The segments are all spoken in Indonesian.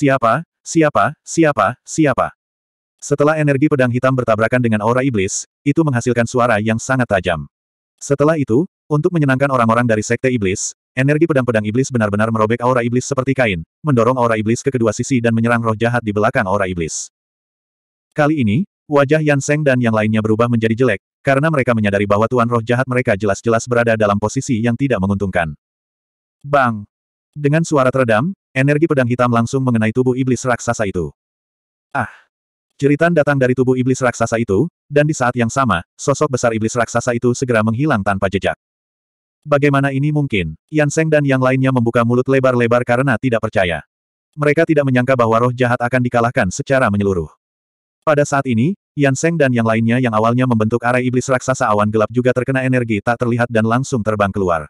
Siapa, siapa, siapa, siapa. Setelah energi pedang hitam bertabrakan dengan aura iblis, itu menghasilkan suara yang sangat tajam. Setelah itu, untuk menyenangkan orang-orang dari sekte iblis, energi pedang-pedang iblis benar-benar merobek aura iblis seperti kain, mendorong aura iblis ke kedua sisi dan menyerang roh jahat di belakang aura iblis. Kali ini, wajah Yan Seng dan yang lainnya berubah menjadi jelek, karena mereka menyadari bahwa tuan roh jahat mereka jelas-jelas berada dalam posisi yang tidak menguntungkan. Bang! Dengan suara teredam, Energi pedang hitam langsung mengenai tubuh iblis raksasa itu. Ah! Jeritan datang dari tubuh iblis raksasa itu, dan di saat yang sama, sosok besar iblis raksasa itu segera menghilang tanpa jejak. Bagaimana ini mungkin? Yan Seng dan yang lainnya membuka mulut lebar-lebar karena tidak percaya. Mereka tidak menyangka bahwa roh jahat akan dikalahkan secara menyeluruh. Pada saat ini, Yan Seng dan yang lainnya yang awalnya membentuk arah iblis raksasa awan gelap juga terkena energi tak terlihat dan langsung terbang keluar.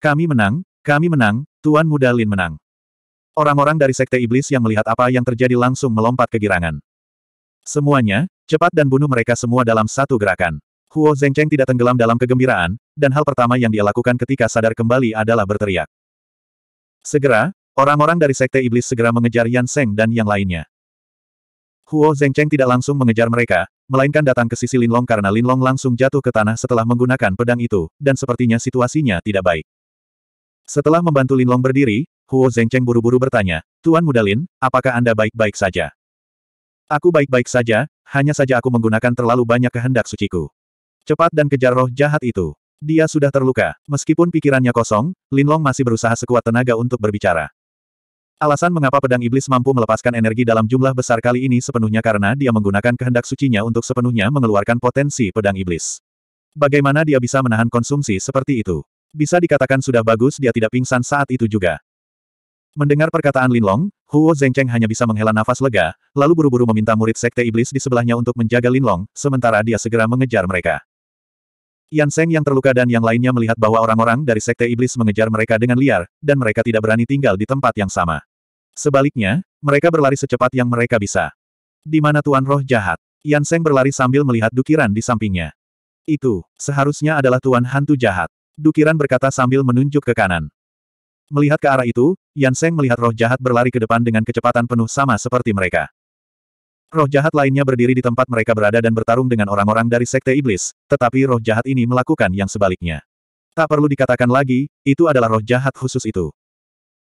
Kami menang, kami menang, Tuan Muda Lin menang. Orang-orang dari Sekte Iblis yang melihat apa yang terjadi langsung melompat kegirangan. Semuanya, cepat dan bunuh mereka semua dalam satu gerakan. Huo Zengcheng tidak tenggelam dalam kegembiraan, dan hal pertama yang dia lakukan ketika sadar kembali adalah berteriak. Segera, orang-orang dari Sekte Iblis segera mengejar Yan Seng dan yang lainnya. Huo Zengcheng tidak langsung mengejar mereka, melainkan datang ke sisi Linlong karena Linlong langsung jatuh ke tanah setelah menggunakan pedang itu, dan sepertinya situasinya tidak baik. Setelah membantu Linlong berdiri, Huo Zengcheng buru-buru bertanya, Tuan Mudalin, apakah Anda baik-baik saja? Aku baik-baik saja, hanya saja aku menggunakan terlalu banyak kehendak suciku. Cepat dan kejar roh jahat itu. Dia sudah terluka. Meskipun pikirannya kosong, Lin Long masih berusaha sekuat tenaga untuk berbicara. Alasan mengapa pedang iblis mampu melepaskan energi dalam jumlah besar kali ini sepenuhnya karena dia menggunakan kehendak sucinya untuk sepenuhnya mengeluarkan potensi pedang iblis. Bagaimana dia bisa menahan konsumsi seperti itu? Bisa dikatakan sudah bagus dia tidak pingsan saat itu juga. Mendengar perkataan Linlong, Huo Zengcheng hanya bisa menghela nafas lega, lalu buru-buru meminta murid sekte iblis di sebelahnya untuk menjaga Linlong, sementara dia segera mengejar mereka. Yan Seng yang terluka dan yang lainnya melihat bahwa orang-orang dari sekte iblis mengejar mereka dengan liar, dan mereka tidak berani tinggal di tempat yang sama. Sebaliknya, mereka berlari secepat yang mereka bisa. Di mana Tuan Roh jahat? Yan Seng berlari sambil melihat dukiran di sampingnya. Itu, seharusnya adalah Tuan Hantu jahat. Dukiran berkata sambil menunjuk ke kanan. Melihat ke arah itu, Yan Seng melihat roh jahat berlari ke depan dengan kecepatan penuh sama seperti mereka. Roh jahat lainnya berdiri di tempat mereka berada dan bertarung dengan orang-orang dari Sekte Iblis, tetapi roh jahat ini melakukan yang sebaliknya. Tak perlu dikatakan lagi, itu adalah roh jahat khusus itu.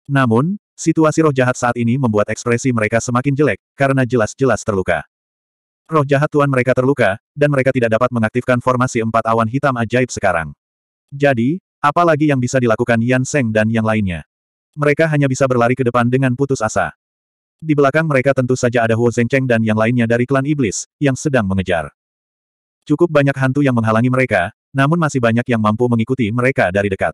Namun, situasi roh jahat saat ini membuat ekspresi mereka semakin jelek, karena jelas-jelas terluka. Roh jahat tuan mereka terluka, dan mereka tidak dapat mengaktifkan formasi empat awan hitam ajaib sekarang. Jadi, Apalagi yang bisa dilakukan Yan Seng dan yang lainnya. Mereka hanya bisa berlari ke depan dengan putus asa. Di belakang mereka tentu saja ada Huo Zengcheng dan yang lainnya dari klan iblis, yang sedang mengejar. Cukup banyak hantu yang menghalangi mereka, namun masih banyak yang mampu mengikuti mereka dari dekat.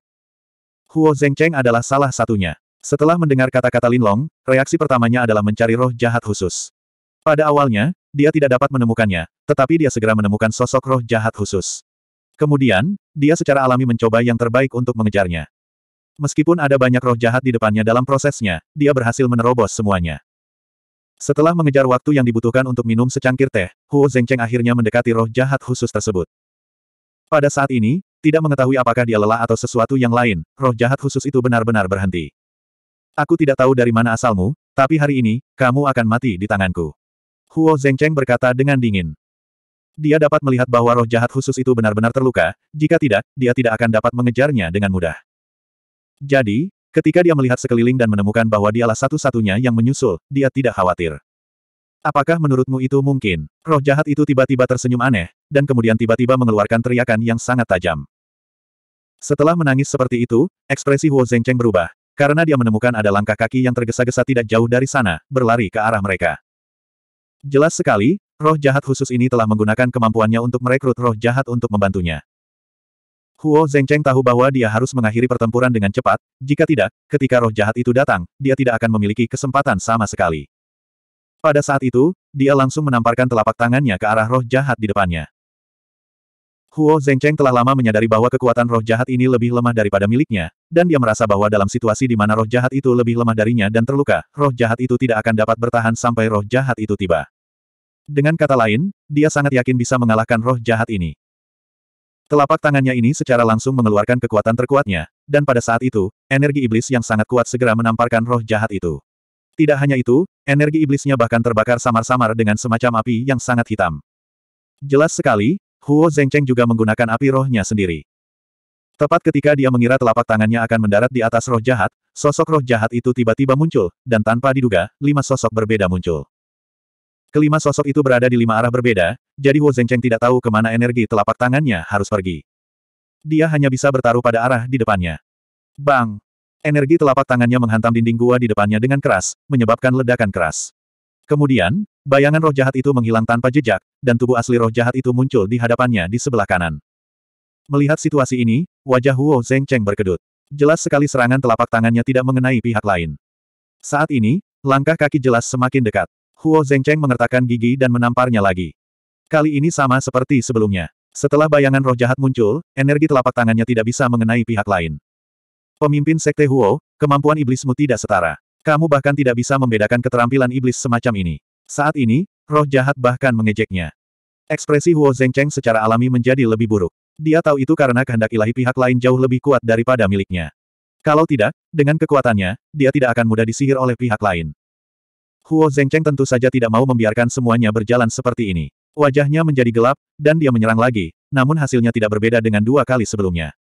Huo Zengcheng adalah salah satunya. Setelah mendengar kata-kata Lin Long, reaksi pertamanya adalah mencari roh jahat khusus. Pada awalnya, dia tidak dapat menemukannya, tetapi dia segera menemukan sosok roh jahat khusus. Kemudian, dia secara alami mencoba yang terbaik untuk mengejarnya. Meskipun ada banyak roh jahat di depannya dalam prosesnya, dia berhasil menerobos semuanya. Setelah mengejar waktu yang dibutuhkan untuk minum secangkir teh, Huo Zengcheng akhirnya mendekati roh jahat khusus tersebut. Pada saat ini, tidak mengetahui apakah dia lelah atau sesuatu yang lain, roh jahat khusus itu benar-benar berhenti. Aku tidak tahu dari mana asalmu, tapi hari ini, kamu akan mati di tanganku. Huo Zengcheng berkata dengan dingin dia dapat melihat bahwa roh jahat khusus itu benar-benar terluka, jika tidak, dia tidak akan dapat mengejarnya dengan mudah. Jadi, ketika dia melihat sekeliling dan menemukan bahwa dialah satu-satunya yang menyusul, dia tidak khawatir. Apakah menurutmu itu mungkin? Roh jahat itu tiba-tiba tersenyum aneh, dan kemudian tiba-tiba mengeluarkan teriakan yang sangat tajam. Setelah menangis seperti itu, ekspresi Huo Zhengcheng berubah, karena dia menemukan ada langkah kaki yang tergesa-gesa tidak jauh dari sana, berlari ke arah mereka. Jelas sekali, Roh jahat khusus ini telah menggunakan kemampuannya untuk merekrut roh jahat untuk membantunya. Huo Zengcheng tahu bahwa dia harus mengakhiri pertempuran dengan cepat, jika tidak, ketika roh jahat itu datang, dia tidak akan memiliki kesempatan sama sekali. Pada saat itu, dia langsung menamparkan telapak tangannya ke arah roh jahat di depannya. Huo Zengcheng telah lama menyadari bahwa kekuatan roh jahat ini lebih lemah daripada miliknya, dan dia merasa bahwa dalam situasi di mana roh jahat itu lebih lemah darinya dan terluka, roh jahat itu tidak akan dapat bertahan sampai roh jahat itu tiba. Dengan kata lain, dia sangat yakin bisa mengalahkan roh jahat ini. Telapak tangannya ini secara langsung mengeluarkan kekuatan terkuatnya, dan pada saat itu, energi iblis yang sangat kuat segera menamparkan roh jahat itu. Tidak hanya itu, energi iblisnya bahkan terbakar samar-samar dengan semacam api yang sangat hitam. Jelas sekali, Huo Zengcheng juga menggunakan api rohnya sendiri. Tepat ketika dia mengira telapak tangannya akan mendarat di atas roh jahat, sosok roh jahat itu tiba-tiba muncul, dan tanpa diduga, lima sosok berbeda muncul. Kelima sosok itu berada di lima arah berbeda, jadi Wu Zhengcheng tidak tahu kemana energi telapak tangannya harus pergi. Dia hanya bisa bertaruh pada arah di depannya. Bang! Energi telapak tangannya menghantam dinding gua di depannya dengan keras, menyebabkan ledakan keras. Kemudian, bayangan roh jahat itu menghilang tanpa jejak, dan tubuh asli roh jahat itu muncul di hadapannya di sebelah kanan. Melihat situasi ini, wajah Huo Zhengcheng berkedut. Jelas sekali serangan telapak tangannya tidak mengenai pihak lain. Saat ini, langkah kaki jelas semakin dekat. Huo Zhengcheng mengertakkan gigi dan menamparnya lagi. Kali ini sama seperti sebelumnya. Setelah bayangan roh jahat muncul, energi telapak tangannya tidak bisa mengenai pihak lain. Pemimpin Sekte Huo, kemampuan iblismu tidak setara. Kamu bahkan tidak bisa membedakan keterampilan iblis semacam ini. Saat ini, roh jahat bahkan mengejeknya. Ekspresi Huo Zhengcheng secara alami menjadi lebih buruk. Dia tahu itu karena kehendak ilahi pihak lain jauh lebih kuat daripada miliknya. Kalau tidak, dengan kekuatannya, dia tidak akan mudah disihir oleh pihak lain. Huo Zengcheng tentu saja tidak mau membiarkan semuanya berjalan seperti ini. Wajahnya menjadi gelap, dan dia menyerang lagi, namun hasilnya tidak berbeda dengan dua kali sebelumnya.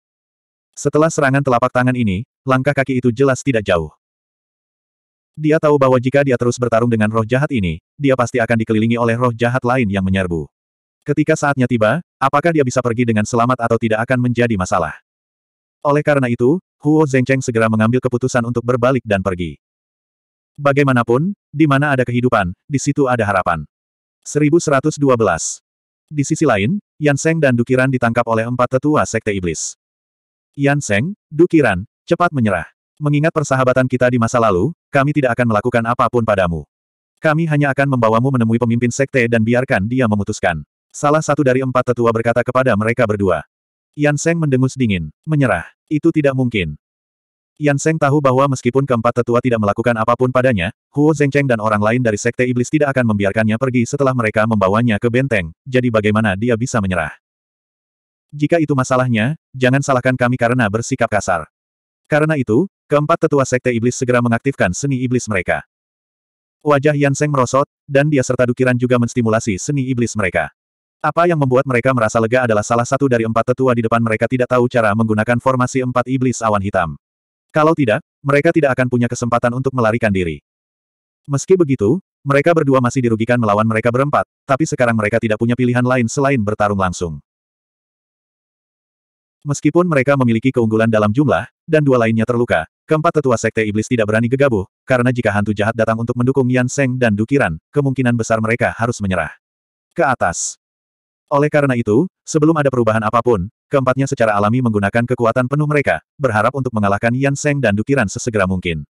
Setelah serangan telapak tangan ini, langkah kaki itu jelas tidak jauh. Dia tahu bahwa jika dia terus bertarung dengan roh jahat ini, dia pasti akan dikelilingi oleh roh jahat lain yang menyerbu. Ketika saatnya tiba, apakah dia bisa pergi dengan selamat atau tidak akan menjadi masalah. Oleh karena itu, Huo Zengcheng segera mengambil keputusan untuk berbalik dan pergi. Bagaimanapun, di mana ada kehidupan, di situ ada harapan. 1112. Di sisi lain, Yan Seng dan Dukiran ditangkap oleh empat tetua Sekte Iblis. Yan Seng, Dukiran, cepat menyerah. Mengingat persahabatan kita di masa lalu, kami tidak akan melakukan apapun padamu. Kami hanya akan membawamu menemui pemimpin sekte dan biarkan dia memutuskan. Salah satu dari empat tetua berkata kepada mereka berdua. Yan Seng mendengus dingin, menyerah. Itu tidak mungkin. Yan Seng tahu bahwa meskipun keempat tetua tidak melakukan apapun padanya, Huo Zhengcheng dan orang lain dari Sekte Iblis tidak akan membiarkannya pergi setelah mereka membawanya ke benteng, jadi bagaimana dia bisa menyerah? Jika itu masalahnya, jangan salahkan kami karena bersikap kasar. Karena itu, keempat tetua Sekte Iblis segera mengaktifkan seni iblis mereka. Wajah Yan Seng merosot, dan dia serta dukiran juga menstimulasi seni iblis mereka. Apa yang membuat mereka merasa lega adalah salah satu dari empat tetua di depan mereka tidak tahu cara menggunakan formasi empat iblis awan hitam. Kalau tidak, mereka tidak akan punya kesempatan untuk melarikan diri. Meski begitu, mereka berdua masih dirugikan melawan mereka berempat, tapi sekarang mereka tidak punya pilihan lain selain bertarung langsung. Meskipun mereka memiliki keunggulan dalam jumlah, dan dua lainnya terluka, keempat tetua sekte iblis tidak berani gegabah, karena jika hantu jahat datang untuk mendukung Yan Seng dan Dukiran, kemungkinan besar mereka harus menyerah. Ke atas. Oleh karena itu, sebelum ada perubahan apapun, keempatnya secara alami menggunakan kekuatan penuh mereka, berharap untuk mengalahkan Yan Seng dan Dukiran sesegera mungkin.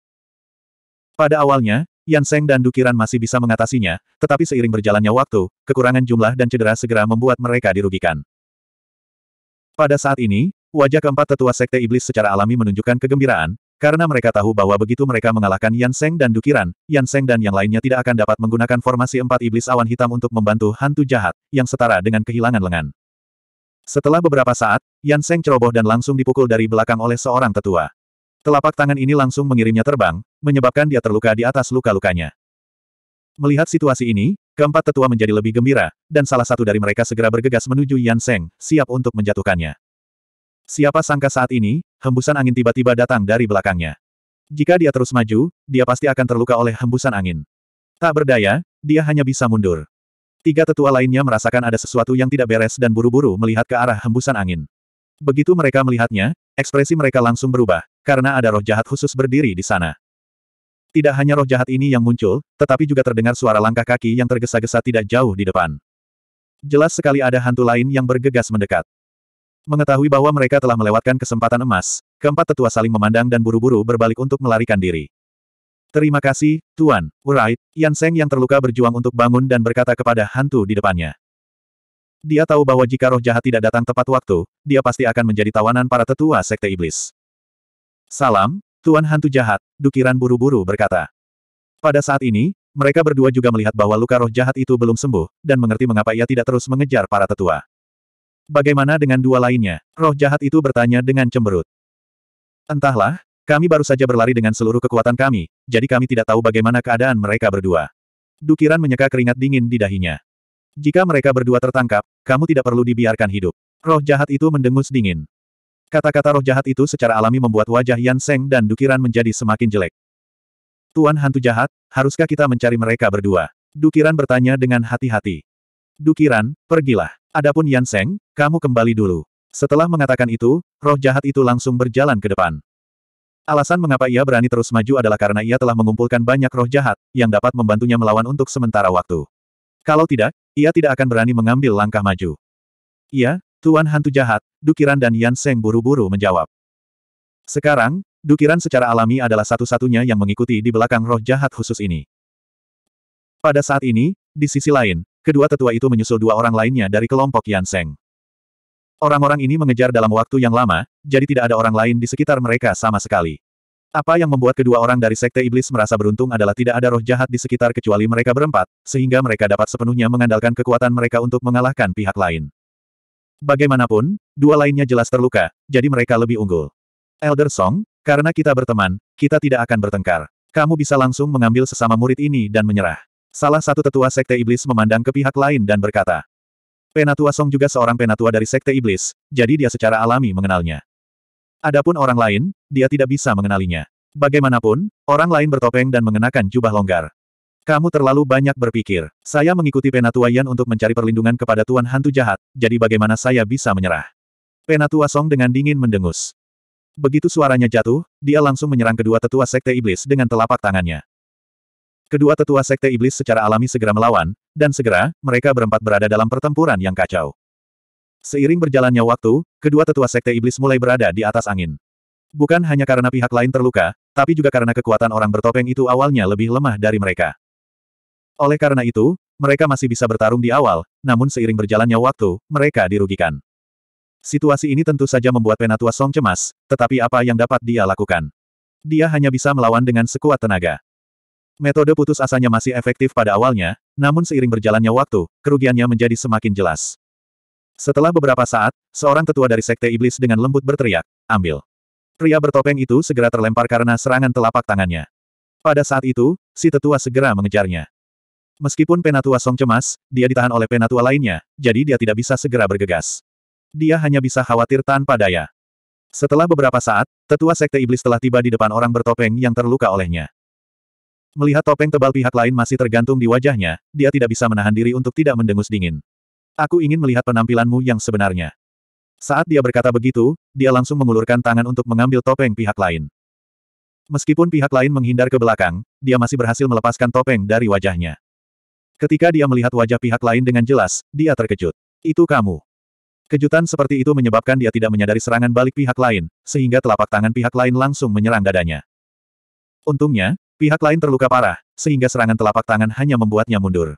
Pada awalnya, Yan Seng dan Dukiran masih bisa mengatasinya, tetapi seiring berjalannya waktu, kekurangan jumlah dan cedera segera membuat mereka dirugikan. Pada saat ini, wajah keempat tetua Sekte Iblis secara alami menunjukkan kegembiraan, karena mereka tahu bahwa begitu mereka mengalahkan Yan Seng dan Dukiran, Yan Seng dan yang lainnya tidak akan dapat menggunakan formasi empat iblis awan hitam untuk membantu hantu jahat, yang setara dengan kehilangan lengan. Setelah beberapa saat, Yan Seng ceroboh dan langsung dipukul dari belakang oleh seorang tetua. Telapak tangan ini langsung mengirimnya terbang, menyebabkan dia terluka di atas luka-lukanya. Melihat situasi ini, keempat tetua menjadi lebih gembira, dan salah satu dari mereka segera bergegas menuju Yan Seng, siap untuk menjatuhkannya. Siapa sangka saat ini, hembusan angin tiba-tiba datang dari belakangnya. Jika dia terus maju, dia pasti akan terluka oleh hembusan angin. Tak berdaya, dia hanya bisa mundur. Tiga tetua lainnya merasakan ada sesuatu yang tidak beres dan buru-buru melihat ke arah hembusan angin. Begitu mereka melihatnya, ekspresi mereka langsung berubah, karena ada roh jahat khusus berdiri di sana. Tidak hanya roh jahat ini yang muncul, tetapi juga terdengar suara langkah kaki yang tergesa-gesa tidak jauh di depan. Jelas sekali ada hantu lain yang bergegas mendekat. Mengetahui bahwa mereka telah melewatkan kesempatan emas, keempat tetua saling memandang dan buru-buru berbalik untuk melarikan diri. Terima kasih, Tuan, Wright, Yan Seng yang terluka berjuang untuk bangun dan berkata kepada hantu di depannya. Dia tahu bahwa jika roh jahat tidak datang tepat waktu, dia pasti akan menjadi tawanan para tetua sekte iblis. Salam, Tuan hantu jahat, Dukiran buru-buru berkata. Pada saat ini, mereka berdua juga melihat bahwa luka roh jahat itu belum sembuh, dan mengerti mengapa ia tidak terus mengejar para tetua. Bagaimana dengan dua lainnya? Roh jahat itu bertanya dengan cemberut. Entahlah, kami baru saja berlari dengan seluruh kekuatan kami, jadi kami tidak tahu bagaimana keadaan mereka berdua. Dukiran menyeka keringat dingin di dahinya. Jika mereka berdua tertangkap, kamu tidak perlu dibiarkan hidup. Roh jahat itu mendengus dingin. Kata-kata roh jahat itu secara alami membuat wajah Yan Seng dan Dukiran menjadi semakin jelek. Tuan hantu jahat, haruskah kita mencari mereka berdua? Dukiran bertanya dengan hati-hati. Dukiran, pergilah. Adapun Yan Seng, kamu kembali dulu. Setelah mengatakan itu, roh jahat itu langsung berjalan ke depan. Alasan mengapa ia berani terus maju adalah karena ia telah mengumpulkan banyak roh jahat, yang dapat membantunya melawan untuk sementara waktu. Kalau tidak, ia tidak akan berani mengambil langkah maju. Iya, Tuan Hantu Jahat, Dukiran dan Yan Seng buru-buru menjawab. Sekarang, Dukiran secara alami adalah satu-satunya yang mengikuti di belakang roh jahat khusus ini. Pada saat ini, di sisi lain, Kedua tetua itu menyusul dua orang lainnya dari kelompok Yanseng. Orang-orang ini mengejar dalam waktu yang lama, jadi tidak ada orang lain di sekitar mereka sama sekali. Apa yang membuat kedua orang dari Sekte Iblis merasa beruntung adalah tidak ada roh jahat di sekitar kecuali mereka berempat, sehingga mereka dapat sepenuhnya mengandalkan kekuatan mereka untuk mengalahkan pihak lain. Bagaimanapun, dua lainnya jelas terluka, jadi mereka lebih unggul. Elder Song, karena kita berteman, kita tidak akan bertengkar. Kamu bisa langsung mengambil sesama murid ini dan menyerah. Salah satu tetua Sekte Iblis memandang ke pihak lain dan berkata. Penatua Song juga seorang penatua dari Sekte Iblis, jadi dia secara alami mengenalnya. Adapun orang lain, dia tidak bisa mengenalinya. Bagaimanapun, orang lain bertopeng dan mengenakan jubah longgar. Kamu terlalu banyak berpikir. Saya mengikuti Penatua Yan untuk mencari perlindungan kepada Tuan Hantu Jahat, jadi bagaimana saya bisa menyerah? Penatua Song dengan dingin mendengus. Begitu suaranya jatuh, dia langsung menyerang kedua tetua Sekte Iblis dengan telapak tangannya. Kedua tetua sekte iblis secara alami segera melawan, dan segera, mereka berempat berada dalam pertempuran yang kacau. Seiring berjalannya waktu, kedua tetua sekte iblis mulai berada di atas angin. Bukan hanya karena pihak lain terluka, tapi juga karena kekuatan orang bertopeng itu awalnya lebih lemah dari mereka. Oleh karena itu, mereka masih bisa bertarung di awal, namun seiring berjalannya waktu, mereka dirugikan. Situasi ini tentu saja membuat Penatua Song cemas, tetapi apa yang dapat dia lakukan? Dia hanya bisa melawan dengan sekuat tenaga. Metode putus asanya masih efektif pada awalnya, namun seiring berjalannya waktu, kerugiannya menjadi semakin jelas. Setelah beberapa saat, seorang tetua dari Sekte Iblis dengan lembut berteriak, ambil. Pria bertopeng itu segera terlempar karena serangan telapak tangannya. Pada saat itu, si tetua segera mengejarnya. Meskipun penatua Song cemas, dia ditahan oleh penatua lainnya, jadi dia tidak bisa segera bergegas. Dia hanya bisa khawatir tanpa daya. Setelah beberapa saat, tetua Sekte Iblis telah tiba di depan orang bertopeng yang terluka olehnya. Melihat topeng tebal pihak lain masih tergantung di wajahnya, dia tidak bisa menahan diri untuk tidak mendengus dingin. Aku ingin melihat penampilanmu yang sebenarnya. Saat dia berkata begitu, dia langsung mengulurkan tangan untuk mengambil topeng pihak lain. Meskipun pihak lain menghindar ke belakang, dia masih berhasil melepaskan topeng dari wajahnya. Ketika dia melihat wajah pihak lain dengan jelas, dia terkejut. Itu kamu. Kejutan seperti itu menyebabkan dia tidak menyadari serangan balik pihak lain, sehingga telapak tangan pihak lain langsung menyerang dadanya. Untungnya, Pihak lain terluka parah, sehingga serangan telapak tangan hanya membuatnya mundur.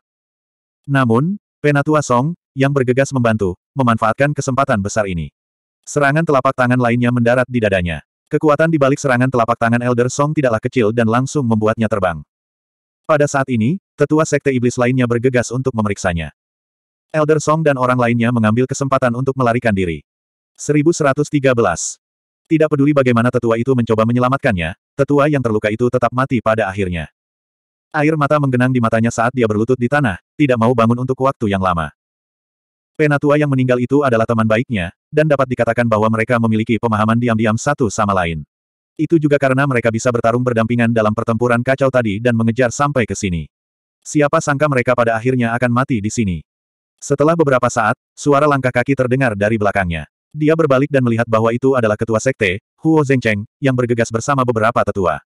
Namun, Penatua Song, yang bergegas membantu, memanfaatkan kesempatan besar ini. Serangan telapak tangan lainnya mendarat di dadanya. Kekuatan di balik serangan telapak tangan Elder Song tidaklah kecil dan langsung membuatnya terbang. Pada saat ini, tetua sekte iblis lainnya bergegas untuk memeriksanya. Elder Song dan orang lainnya mengambil kesempatan untuk melarikan diri. 1113. Tidak peduli bagaimana tetua itu mencoba menyelamatkannya, tetua yang terluka itu tetap mati pada akhirnya. Air mata menggenang di matanya saat dia berlutut di tanah, tidak mau bangun untuk waktu yang lama. Penatua yang meninggal itu adalah teman baiknya, dan dapat dikatakan bahwa mereka memiliki pemahaman diam-diam satu sama lain. Itu juga karena mereka bisa bertarung berdampingan dalam pertempuran kacau tadi dan mengejar sampai ke sini. Siapa sangka mereka pada akhirnya akan mati di sini. Setelah beberapa saat, suara langkah kaki terdengar dari belakangnya. Dia berbalik dan melihat bahwa itu adalah ketua sekte, Huo Zhengcheng, yang bergegas bersama beberapa tetua.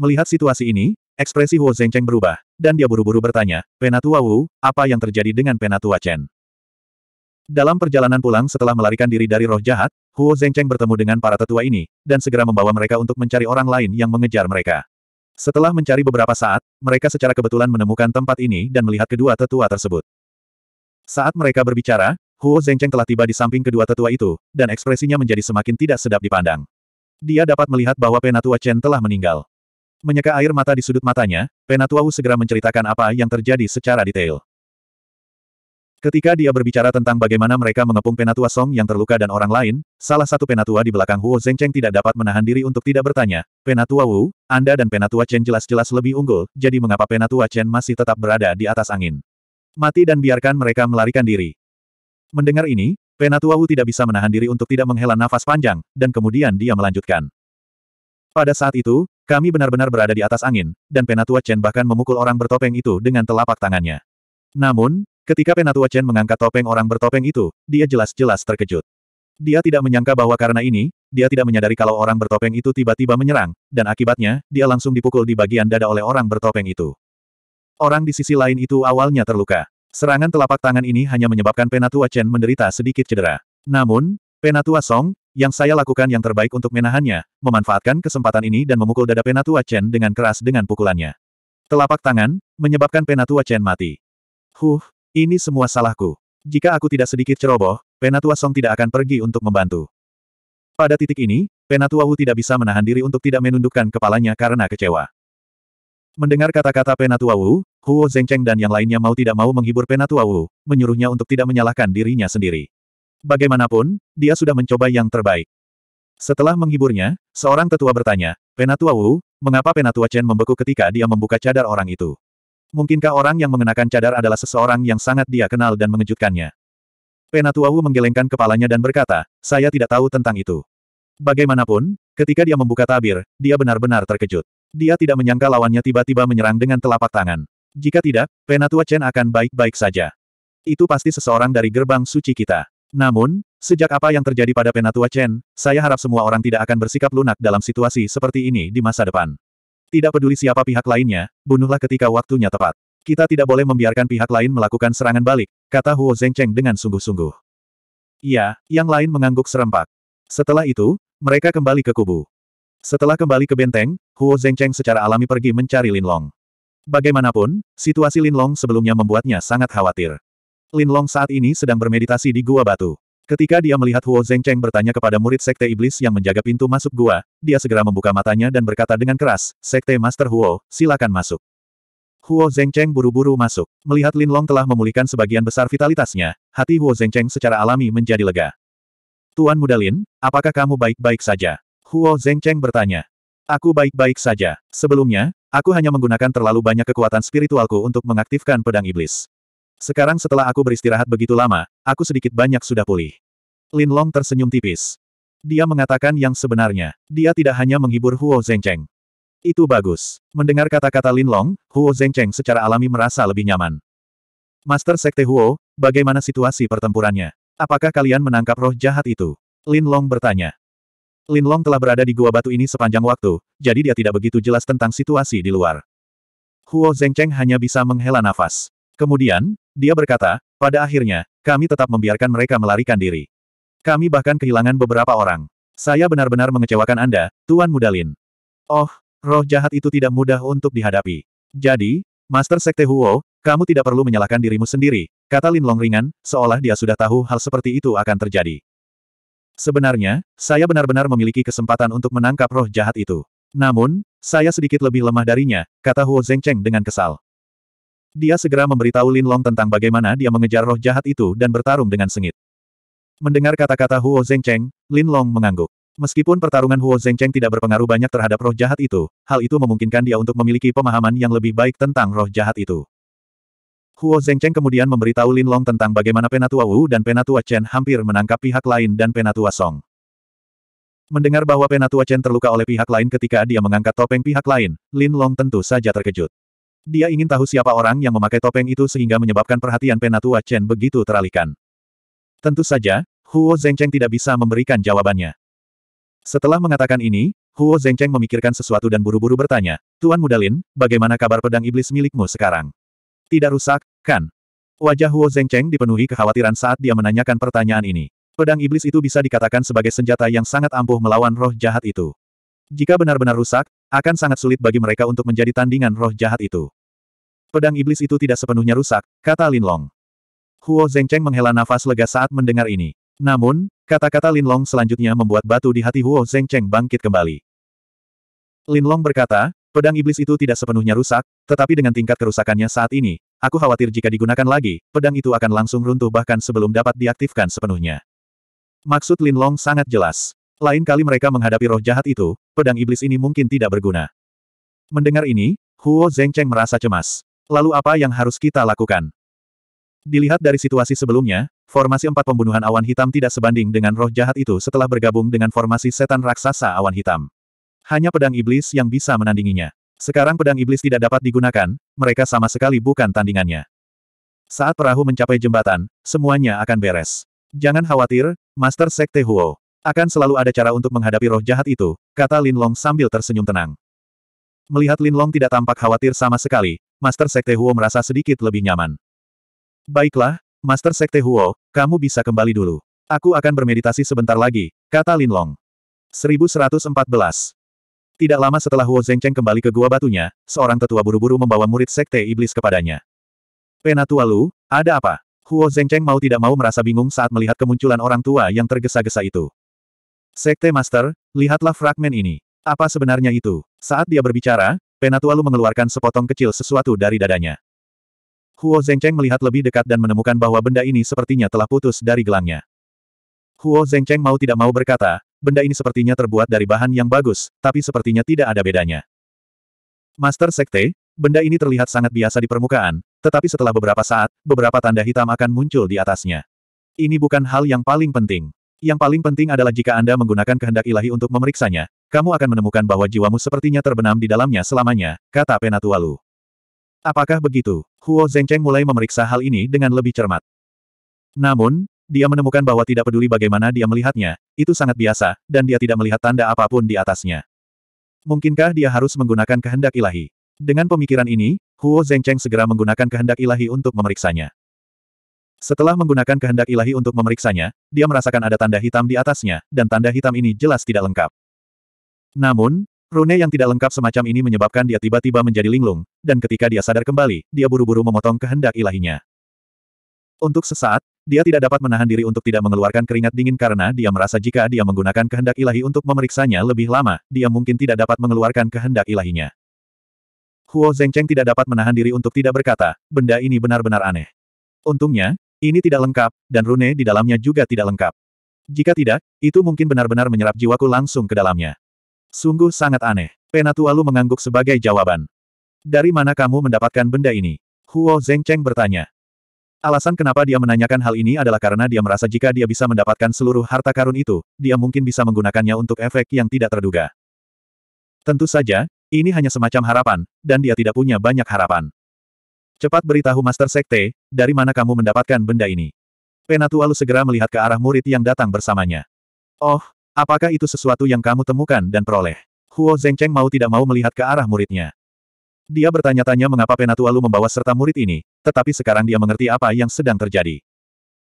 Melihat situasi ini, ekspresi Huo Zhengcheng berubah, dan dia buru-buru bertanya, Penatua Wu, apa yang terjadi dengan Penatua Chen? Dalam perjalanan pulang setelah melarikan diri dari roh jahat, Huo Zhengcheng bertemu dengan para tetua ini, dan segera membawa mereka untuk mencari orang lain yang mengejar mereka. Setelah mencari beberapa saat, mereka secara kebetulan menemukan tempat ini dan melihat kedua tetua tersebut. Saat mereka berbicara, Huo Zengcheng telah tiba di samping kedua tetua itu, dan ekspresinya menjadi semakin tidak sedap dipandang. Dia dapat melihat bahwa Penatua Chen telah meninggal. Menyeka air mata di sudut matanya, Penatua Wu segera menceritakan apa yang terjadi secara detail. Ketika dia berbicara tentang bagaimana mereka mengepung Penatua Song yang terluka dan orang lain, salah satu Penatua di belakang Huo Zengcheng tidak dapat menahan diri untuk tidak bertanya, Penatua Wu, Anda dan Penatua Chen jelas-jelas lebih unggul, jadi mengapa Penatua Chen masih tetap berada di atas angin? Mati dan biarkan mereka melarikan diri. Mendengar ini, Penatua Wu tidak bisa menahan diri untuk tidak menghela nafas panjang, dan kemudian dia melanjutkan. Pada saat itu, kami benar-benar berada di atas angin, dan Penatua Chen bahkan memukul orang bertopeng itu dengan telapak tangannya. Namun, ketika Penatua Chen mengangkat topeng orang bertopeng itu, dia jelas-jelas terkejut. Dia tidak menyangka bahwa karena ini, dia tidak menyadari kalau orang bertopeng itu tiba-tiba menyerang, dan akibatnya, dia langsung dipukul di bagian dada oleh orang bertopeng itu. Orang di sisi lain itu awalnya terluka. Serangan telapak tangan ini hanya menyebabkan Penatua Chen menderita sedikit cedera. Namun, Penatua Song, yang saya lakukan yang terbaik untuk menahannya, memanfaatkan kesempatan ini dan memukul dada Penatua Chen dengan keras dengan pukulannya. Telapak tangan, menyebabkan Penatua Chen mati. Huh, ini semua salahku. Jika aku tidak sedikit ceroboh, Penatua Song tidak akan pergi untuk membantu. Pada titik ini, Penatua Wu tidak bisa menahan diri untuk tidak menundukkan kepalanya karena kecewa. Mendengar kata-kata Penatua Wu, Huo Zhengcheng dan yang lainnya mau tidak mau menghibur Penatua Wu, menyuruhnya untuk tidak menyalahkan dirinya sendiri. Bagaimanapun, dia sudah mencoba yang terbaik. Setelah menghiburnya, seorang tetua bertanya, Penatua Wu, mengapa Penatua Chen membeku ketika dia membuka cadar orang itu? Mungkinkah orang yang mengenakan cadar adalah seseorang yang sangat dia kenal dan mengejutkannya? Penatua Wu menggelengkan kepalanya dan berkata, saya tidak tahu tentang itu. Bagaimanapun, ketika dia membuka tabir, dia benar-benar terkejut. Dia tidak menyangka lawannya tiba-tiba menyerang dengan telapak tangan. Jika tidak, Penatua Chen akan baik-baik saja. Itu pasti seseorang dari gerbang suci kita. Namun, sejak apa yang terjadi pada Penatua Chen, saya harap semua orang tidak akan bersikap lunak dalam situasi seperti ini di masa depan. Tidak peduli siapa pihak lainnya, bunuhlah ketika waktunya tepat. Kita tidak boleh membiarkan pihak lain melakukan serangan balik, kata Huo Zhengcheng dengan sungguh-sungguh. Iya, yang lain mengangguk serempak. Setelah itu, mereka kembali ke kubu. Setelah kembali ke benteng, Huo Zhengcheng secara alami pergi mencari Linlong. Bagaimanapun, situasi Lin Long sebelumnya membuatnya sangat khawatir. Lin Long saat ini sedang bermeditasi di Gua Batu. Ketika dia melihat Huo Zhengcheng bertanya kepada murid Sekte Iblis yang menjaga pintu masuk gua, dia segera membuka matanya dan berkata dengan keras, Sekte Master Huo, silakan masuk. Huo Zhengcheng buru-buru masuk. Melihat Lin Long telah memulihkan sebagian besar vitalitasnya, hati Huo Zhengcheng secara alami menjadi lega. Tuan Muda Lin, apakah kamu baik-baik saja? Huo Zhengcheng bertanya. Aku baik-baik saja. Sebelumnya, Aku hanya menggunakan terlalu banyak kekuatan spiritualku untuk mengaktifkan pedang iblis. Sekarang setelah aku beristirahat begitu lama, aku sedikit banyak sudah pulih. Lin Long tersenyum tipis. Dia mengatakan yang sebenarnya. Dia tidak hanya menghibur Huo Zhengcheng. Itu bagus. Mendengar kata-kata Lin Long, Huo Zhengcheng secara alami merasa lebih nyaman. Master Sekte Huo, bagaimana situasi pertempurannya? Apakah kalian menangkap roh jahat itu? Lin Long bertanya. Lin Long telah berada di gua batu ini sepanjang waktu, jadi dia tidak begitu jelas tentang situasi di luar. Huo Zengcheng hanya bisa menghela nafas. Kemudian, dia berkata, pada akhirnya, kami tetap membiarkan mereka melarikan diri. Kami bahkan kehilangan beberapa orang. Saya benar-benar mengecewakan Anda, Tuan Mudalin. Oh, roh jahat itu tidak mudah untuk dihadapi. Jadi, Master Sekte Huo, kamu tidak perlu menyalahkan dirimu sendiri, kata Lin Long ringan, seolah dia sudah tahu hal seperti itu akan terjadi. Sebenarnya, saya benar-benar memiliki kesempatan untuk menangkap roh jahat itu. Namun, saya sedikit lebih lemah darinya, kata Huo Zhengcheng dengan kesal. Dia segera memberitahu Lin Long tentang bagaimana dia mengejar roh jahat itu dan bertarung dengan sengit. Mendengar kata-kata Huo Zhengcheng, Lin Long mengangguk. Meskipun pertarungan Huo Zhengcheng tidak berpengaruh banyak terhadap roh jahat itu, hal itu memungkinkan dia untuk memiliki pemahaman yang lebih baik tentang roh jahat itu. Huo Zhengcheng kemudian memberitahu Lin Long tentang bagaimana Penatua Wu dan Penatua Chen hampir menangkap pihak lain dan Penatua Song. Mendengar bahwa Penatua Chen terluka oleh pihak lain ketika dia mengangkat topeng pihak lain, Lin Long tentu saja terkejut. Dia ingin tahu siapa orang yang memakai topeng itu sehingga menyebabkan perhatian Penatua Chen begitu teralihkan. Tentu saja, Huo Zhengcheng tidak bisa memberikan jawabannya. Setelah mengatakan ini, Huo Zhengcheng memikirkan sesuatu dan buru-buru bertanya, Tuan Mudalin, bagaimana kabar pedang iblis milikmu sekarang? Tidak rusak, kan? Wajah Huo Zhengcheng dipenuhi kekhawatiran saat dia menanyakan pertanyaan ini. Pedang iblis itu bisa dikatakan sebagai senjata yang sangat ampuh melawan roh jahat itu. Jika benar-benar rusak, akan sangat sulit bagi mereka untuk menjadi tandingan roh jahat itu. Pedang iblis itu tidak sepenuhnya rusak, kata Lin Long. Huo Zhengcheng menghela nafas lega saat mendengar ini. Namun, kata-kata Lin Long selanjutnya membuat batu di hati Huo Zhengcheng bangkit kembali. Lin Long berkata, Pedang iblis itu tidak sepenuhnya rusak, tetapi dengan tingkat kerusakannya saat ini, aku khawatir jika digunakan lagi, pedang itu akan langsung runtuh bahkan sebelum dapat diaktifkan sepenuhnya. Maksud Lin Long sangat jelas. Lain kali mereka menghadapi roh jahat itu, pedang iblis ini mungkin tidak berguna. Mendengar ini, Huo Zhengcheng merasa cemas. Lalu apa yang harus kita lakukan? Dilihat dari situasi sebelumnya, formasi empat pembunuhan awan hitam tidak sebanding dengan roh jahat itu setelah bergabung dengan formasi setan raksasa awan hitam. Hanya pedang iblis yang bisa menandinginya. Sekarang pedang iblis tidak dapat digunakan, mereka sama sekali bukan tandingannya. Saat perahu mencapai jembatan, semuanya akan beres. Jangan khawatir, Master Sekte Huo. Akan selalu ada cara untuk menghadapi roh jahat itu, kata Lin Long sambil tersenyum tenang. Melihat Lin Long tidak tampak khawatir sama sekali, Master Sekte Huo merasa sedikit lebih nyaman. Baiklah, Master Sekte Huo, kamu bisa kembali dulu. Aku akan bermeditasi sebentar lagi, kata Lin Long. 1114. Tidak lama setelah Huo Zhengcheng kembali ke gua batunya, seorang tetua buru-buru membawa murid sekte iblis kepadanya. Penatua Lu, ada apa? Huo Zhengcheng mau tidak mau merasa bingung saat melihat kemunculan orang tua yang tergesa-gesa itu. Sekte Master, lihatlah fragmen ini. Apa sebenarnya itu? Saat dia berbicara, Penatua Lu mengeluarkan sepotong kecil sesuatu dari dadanya. Huo Zhengcheng melihat lebih dekat dan menemukan bahwa benda ini sepertinya telah putus dari gelangnya. Huo Zhengcheng mau tidak mau berkata, benda ini sepertinya terbuat dari bahan yang bagus, tapi sepertinya tidak ada bedanya. Master Sekte, benda ini terlihat sangat biasa di permukaan, tetapi setelah beberapa saat, beberapa tanda hitam akan muncul di atasnya. Ini bukan hal yang paling penting. Yang paling penting adalah jika Anda menggunakan kehendak ilahi untuk memeriksanya, kamu akan menemukan bahwa jiwamu sepertinya terbenam di dalamnya selamanya, kata Penatualu. Apakah begitu? Huo Zhengcheng mulai memeriksa hal ini dengan lebih cermat. Namun, dia menemukan bahwa tidak peduli bagaimana dia melihatnya, itu sangat biasa, dan dia tidak melihat tanda apapun di atasnya. Mungkinkah dia harus menggunakan kehendak ilahi? Dengan pemikiran ini, Huo Zhengcheng segera menggunakan kehendak ilahi untuk memeriksanya. Setelah menggunakan kehendak ilahi untuk memeriksanya, dia merasakan ada tanda hitam di atasnya, dan tanda hitam ini jelas tidak lengkap. Namun, rune yang tidak lengkap semacam ini menyebabkan dia tiba-tiba menjadi linglung, dan ketika dia sadar kembali, dia buru-buru memotong kehendak ilahinya. Untuk sesaat, dia tidak dapat menahan diri untuk tidak mengeluarkan keringat dingin karena dia merasa jika dia menggunakan kehendak ilahi untuk memeriksanya lebih lama, dia mungkin tidak dapat mengeluarkan kehendak ilahinya. Huo Zengcheng tidak dapat menahan diri untuk tidak berkata, benda ini benar-benar aneh. Untungnya, ini tidak lengkap, dan rune di dalamnya juga tidak lengkap. Jika tidak, itu mungkin benar-benar menyerap jiwaku langsung ke dalamnya. Sungguh sangat aneh. Penatualu mengangguk sebagai jawaban. Dari mana kamu mendapatkan benda ini? Huo Zengcheng bertanya. Alasan kenapa dia menanyakan hal ini adalah karena dia merasa jika dia bisa mendapatkan seluruh harta karun itu, dia mungkin bisa menggunakannya untuk efek yang tidak terduga. Tentu saja, ini hanya semacam harapan, dan dia tidak punya banyak harapan. Cepat beritahu Master Sekte, dari mana kamu mendapatkan benda ini. Penatua Lu segera melihat ke arah murid yang datang bersamanya. Oh, apakah itu sesuatu yang kamu temukan dan peroleh? Huo Zengcheng mau tidak mau melihat ke arah muridnya. Dia bertanya-tanya mengapa Penatualu membawa serta murid ini, tetapi sekarang dia mengerti apa yang sedang terjadi.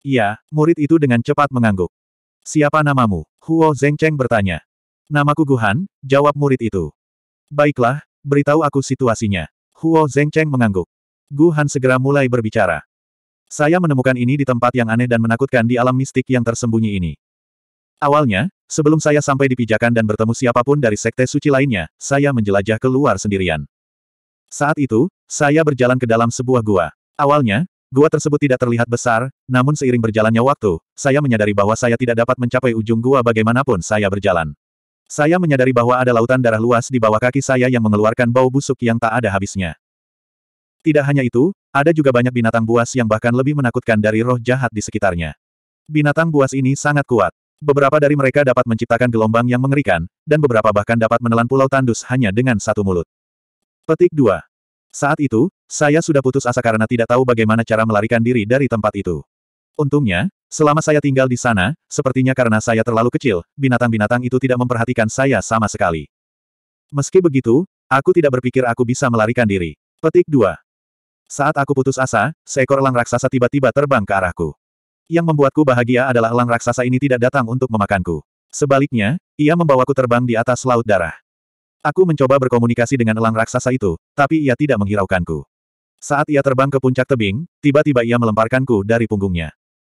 Iya, murid itu dengan cepat mengangguk. Siapa namamu? Huo Zengcheng bertanya. Namaku Guhan, jawab murid itu. Baiklah, beritahu aku situasinya. Huo Zengcheng mengangguk. Guhan segera mulai berbicara. Saya menemukan ini di tempat yang aneh dan menakutkan di alam mistik yang tersembunyi ini. Awalnya, sebelum saya sampai di pijakan dan bertemu siapapun dari sekte suci lainnya, saya menjelajah keluar sendirian. Saat itu, saya berjalan ke dalam sebuah gua. Awalnya, gua tersebut tidak terlihat besar, namun seiring berjalannya waktu, saya menyadari bahwa saya tidak dapat mencapai ujung gua bagaimanapun saya berjalan. Saya menyadari bahwa ada lautan darah luas di bawah kaki saya yang mengeluarkan bau busuk yang tak ada habisnya. Tidak hanya itu, ada juga banyak binatang buas yang bahkan lebih menakutkan dari roh jahat di sekitarnya. Binatang buas ini sangat kuat. Beberapa dari mereka dapat menciptakan gelombang yang mengerikan, dan beberapa bahkan dapat menelan pulau tandus hanya dengan satu mulut. Petik 2. Saat itu, saya sudah putus asa karena tidak tahu bagaimana cara melarikan diri dari tempat itu. Untungnya, selama saya tinggal di sana, sepertinya karena saya terlalu kecil, binatang-binatang itu tidak memperhatikan saya sama sekali. Meski begitu, aku tidak berpikir aku bisa melarikan diri. Petik 2. Saat aku putus asa, seekor elang raksasa tiba-tiba terbang ke arahku. Yang membuatku bahagia adalah elang raksasa ini tidak datang untuk memakanku. Sebaliknya, ia membawaku terbang di atas laut darah. Aku mencoba berkomunikasi dengan elang raksasa itu, tapi ia tidak menghiraukanku. Saat ia terbang ke puncak tebing, tiba-tiba ia melemparkanku dari punggungnya.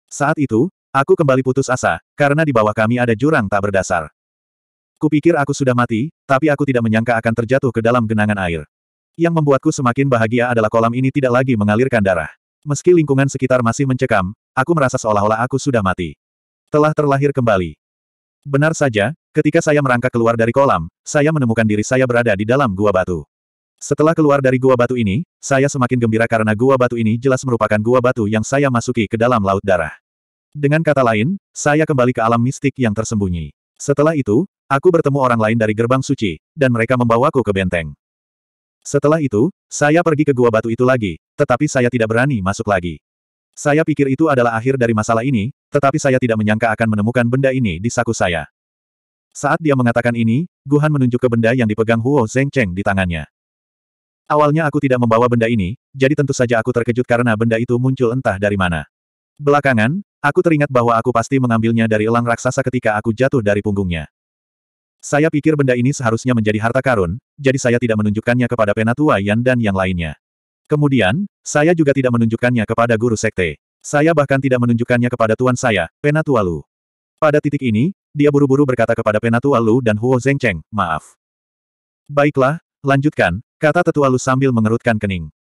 Saat itu, aku kembali putus asa, karena di bawah kami ada jurang tak berdasar. Kupikir aku sudah mati, tapi aku tidak menyangka akan terjatuh ke dalam genangan air. Yang membuatku semakin bahagia adalah kolam ini tidak lagi mengalirkan darah. Meski lingkungan sekitar masih mencekam, aku merasa seolah-olah aku sudah mati. Telah terlahir kembali. Benar saja, ketika saya merangkak keluar dari kolam, saya menemukan diri saya berada di dalam gua batu. Setelah keluar dari gua batu ini, saya semakin gembira karena gua batu ini jelas merupakan gua batu yang saya masuki ke dalam laut darah. Dengan kata lain, saya kembali ke alam mistik yang tersembunyi. Setelah itu, aku bertemu orang lain dari gerbang suci, dan mereka membawaku ke benteng. Setelah itu, saya pergi ke gua batu itu lagi, tetapi saya tidak berani masuk lagi. Saya pikir itu adalah akhir dari masalah ini, tetapi saya tidak menyangka akan menemukan benda ini di saku saya. Saat dia mengatakan ini, Guhan menunjuk ke benda yang dipegang Huo Zhengcheng di tangannya. Awalnya aku tidak membawa benda ini, jadi tentu saja aku terkejut karena benda itu muncul entah dari mana. Belakangan, aku teringat bahwa aku pasti mengambilnya dari elang raksasa ketika aku jatuh dari punggungnya. Saya pikir benda ini seharusnya menjadi harta karun, jadi saya tidak menunjukkannya kepada Penatua Yan dan yang lainnya. Kemudian, saya juga tidak menunjukkannya kepada guru sekte. Saya bahkan tidak menunjukkannya kepada tuan saya, Penatualu. Pada titik ini, dia buru-buru berkata kepada Penatualu dan Huo Zhengcheng, maaf. Baiklah, lanjutkan, kata Tetua Lu sambil mengerutkan kening.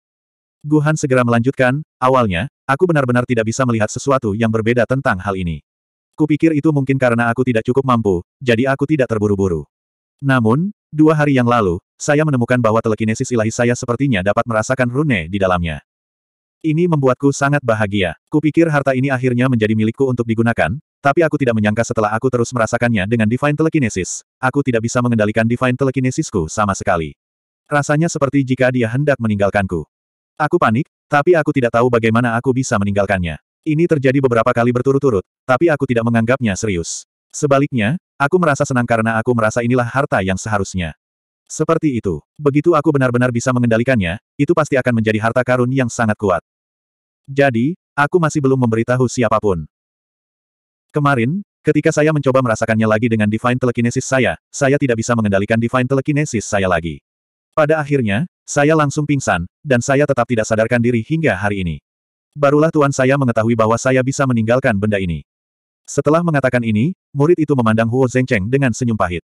Guhan segera melanjutkan, awalnya, aku benar-benar tidak bisa melihat sesuatu yang berbeda tentang hal ini. Kupikir itu mungkin karena aku tidak cukup mampu, jadi aku tidak terburu-buru. Namun, dua hari yang lalu, saya menemukan bahwa telekinesis ilahi saya sepertinya dapat merasakan rune di dalamnya. Ini membuatku sangat bahagia. Kupikir harta ini akhirnya menjadi milikku untuk digunakan, tapi aku tidak menyangka setelah aku terus merasakannya dengan Divine Telekinesis, aku tidak bisa mengendalikan Divine Telekinesisku sama sekali. Rasanya seperti jika dia hendak meninggalkanku. Aku panik, tapi aku tidak tahu bagaimana aku bisa meninggalkannya. Ini terjadi beberapa kali berturut-turut, tapi aku tidak menganggapnya serius. Sebaliknya, aku merasa senang karena aku merasa inilah harta yang seharusnya. Seperti itu. Begitu aku benar-benar bisa mengendalikannya, itu pasti akan menjadi harta karun yang sangat kuat. Jadi, aku masih belum memberitahu siapapun. Kemarin, ketika saya mencoba merasakannya lagi dengan Divine Telekinesis saya, saya tidak bisa mengendalikan Divine Telekinesis saya lagi. Pada akhirnya, saya langsung pingsan, dan saya tetap tidak sadarkan diri hingga hari ini. Barulah tuan saya mengetahui bahwa saya bisa meninggalkan benda ini. Setelah mengatakan ini, murid itu memandang Huo Zhengcheng dengan senyum pahit.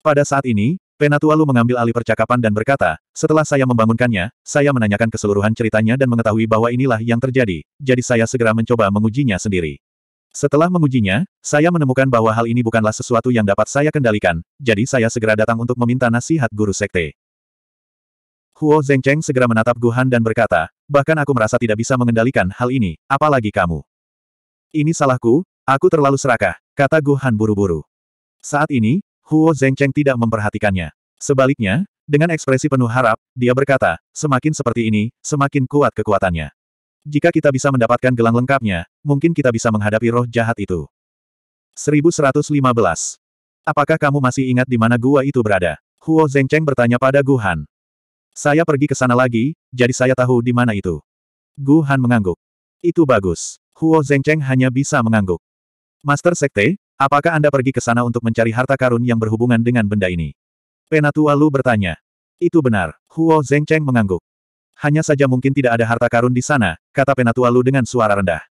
Pada saat ini, Penatua mengambil alih percakapan dan berkata, setelah saya membangunkannya, saya menanyakan keseluruhan ceritanya dan mengetahui bahwa inilah yang terjadi, jadi saya segera mencoba mengujinya sendiri. Setelah mengujinya, saya menemukan bahwa hal ini bukanlah sesuatu yang dapat saya kendalikan, jadi saya segera datang untuk meminta nasihat guru sekte. Huo Zengcheng segera menatap Guhan dan berkata, bahkan aku merasa tidak bisa mengendalikan hal ini, apalagi kamu. Ini salahku, aku terlalu serakah, kata Guhan buru-buru. Saat ini, Huo Zengcheng tidak memperhatikannya. Sebaliknya, dengan ekspresi penuh harap, dia berkata, semakin seperti ini, semakin kuat kekuatannya. Jika kita bisa mendapatkan gelang lengkapnya, mungkin kita bisa menghadapi roh jahat itu. 1115. Apakah kamu masih ingat di mana gua itu berada? Huo Zengcheng bertanya pada Gu Han. Saya pergi ke sana lagi, jadi saya tahu di mana itu. Gu Han mengangguk. Itu bagus. Huo Zengcheng hanya bisa mengangguk. Master Sekte, Apakah Anda pergi ke sana untuk mencari harta karun yang berhubungan dengan benda ini? Penatua Lu bertanya. Itu benar, Huo Zengcheng mengangguk. Hanya saja mungkin tidak ada harta karun di sana, kata Penatua Lu dengan suara rendah.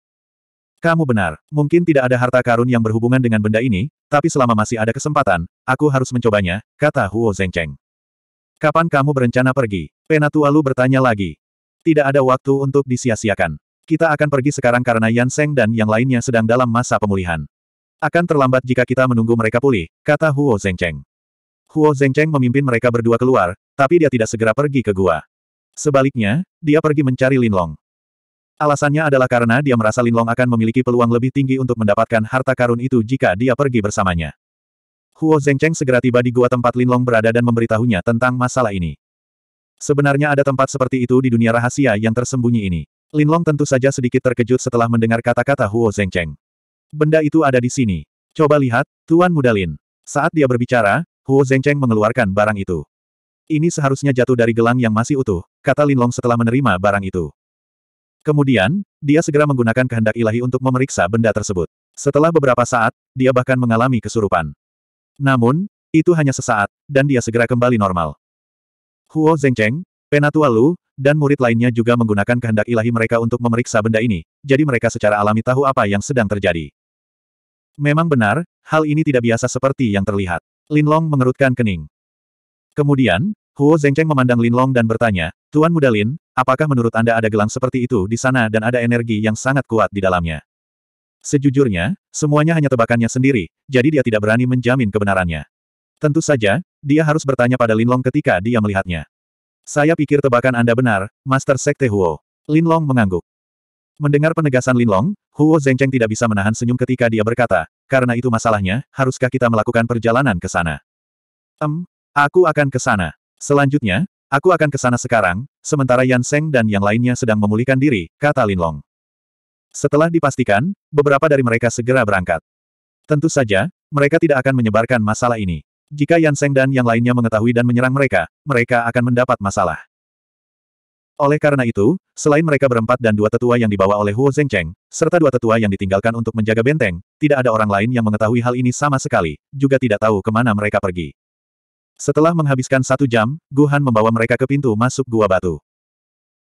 Kamu benar, mungkin tidak ada harta karun yang berhubungan dengan benda ini, tapi selama masih ada kesempatan, aku harus mencobanya, kata Huo Zengcheng. Kapan kamu berencana pergi? Penatua Lu bertanya lagi. Tidak ada waktu untuk disia-siakan. Kita akan pergi sekarang karena Yan Seng dan yang lainnya sedang dalam masa pemulihan. Akan terlambat jika kita menunggu mereka pulih, kata Huo Zengcheng. Huo Zengcheng memimpin mereka berdua keluar, tapi dia tidak segera pergi ke gua. Sebaliknya, dia pergi mencari Linlong. Alasannya adalah karena dia merasa Linlong akan memiliki peluang lebih tinggi untuk mendapatkan harta karun itu jika dia pergi bersamanya. Huo Zengcheng segera tiba di gua tempat Linlong berada dan memberitahunya tentang masalah ini. Sebenarnya ada tempat seperti itu di dunia rahasia yang tersembunyi ini. Linlong tentu saja sedikit terkejut setelah mendengar kata-kata Huo Zengcheng. Benda itu ada di sini. Coba lihat, Tuan Mudalin. Saat dia berbicara, Huo Zhengcheng mengeluarkan barang itu. Ini seharusnya jatuh dari gelang yang masih utuh, kata Linlong setelah menerima barang itu. Kemudian, dia segera menggunakan kehendak ilahi untuk memeriksa benda tersebut. Setelah beberapa saat, dia bahkan mengalami kesurupan. Namun, itu hanya sesaat, dan dia segera kembali normal. Huo Zhengcheng, Penatua Lu, dan murid lainnya juga menggunakan kehendak ilahi mereka untuk memeriksa benda ini, jadi mereka secara alami tahu apa yang sedang terjadi. Memang benar, hal ini tidak biasa seperti yang terlihat. Linlong mengerutkan kening. Kemudian, Huo Zengcheng memandang Linlong dan bertanya, Tuan Muda Lin, apakah menurut Anda ada gelang seperti itu di sana dan ada energi yang sangat kuat di dalamnya? Sejujurnya, semuanya hanya tebakannya sendiri, jadi dia tidak berani menjamin kebenarannya. Tentu saja, dia harus bertanya pada Linlong ketika dia melihatnya. Saya pikir tebakan Anda benar, Master Sekte Huo. Linlong mengangguk. Mendengar penegasan Linlong, Huo Zhengcheng tidak bisa menahan senyum ketika dia berkata, karena itu masalahnya, haruskah kita melakukan perjalanan ke sana? Em, um, aku akan ke sana. Selanjutnya, aku akan ke sana sekarang, sementara Yan Seng dan yang lainnya sedang memulihkan diri, kata Linlong. Setelah dipastikan, beberapa dari mereka segera berangkat. Tentu saja, mereka tidak akan menyebarkan masalah ini. Jika Yan Seng dan yang lainnya mengetahui dan menyerang mereka, mereka akan mendapat masalah. Oleh karena itu, selain mereka berempat dan dua tetua yang dibawa oleh Huo Zhengcheng, serta dua tetua yang ditinggalkan untuk menjaga benteng, tidak ada orang lain yang mengetahui hal ini sama sekali, juga tidak tahu kemana mereka pergi. Setelah menghabiskan satu jam, Guhan membawa mereka ke pintu masuk gua batu.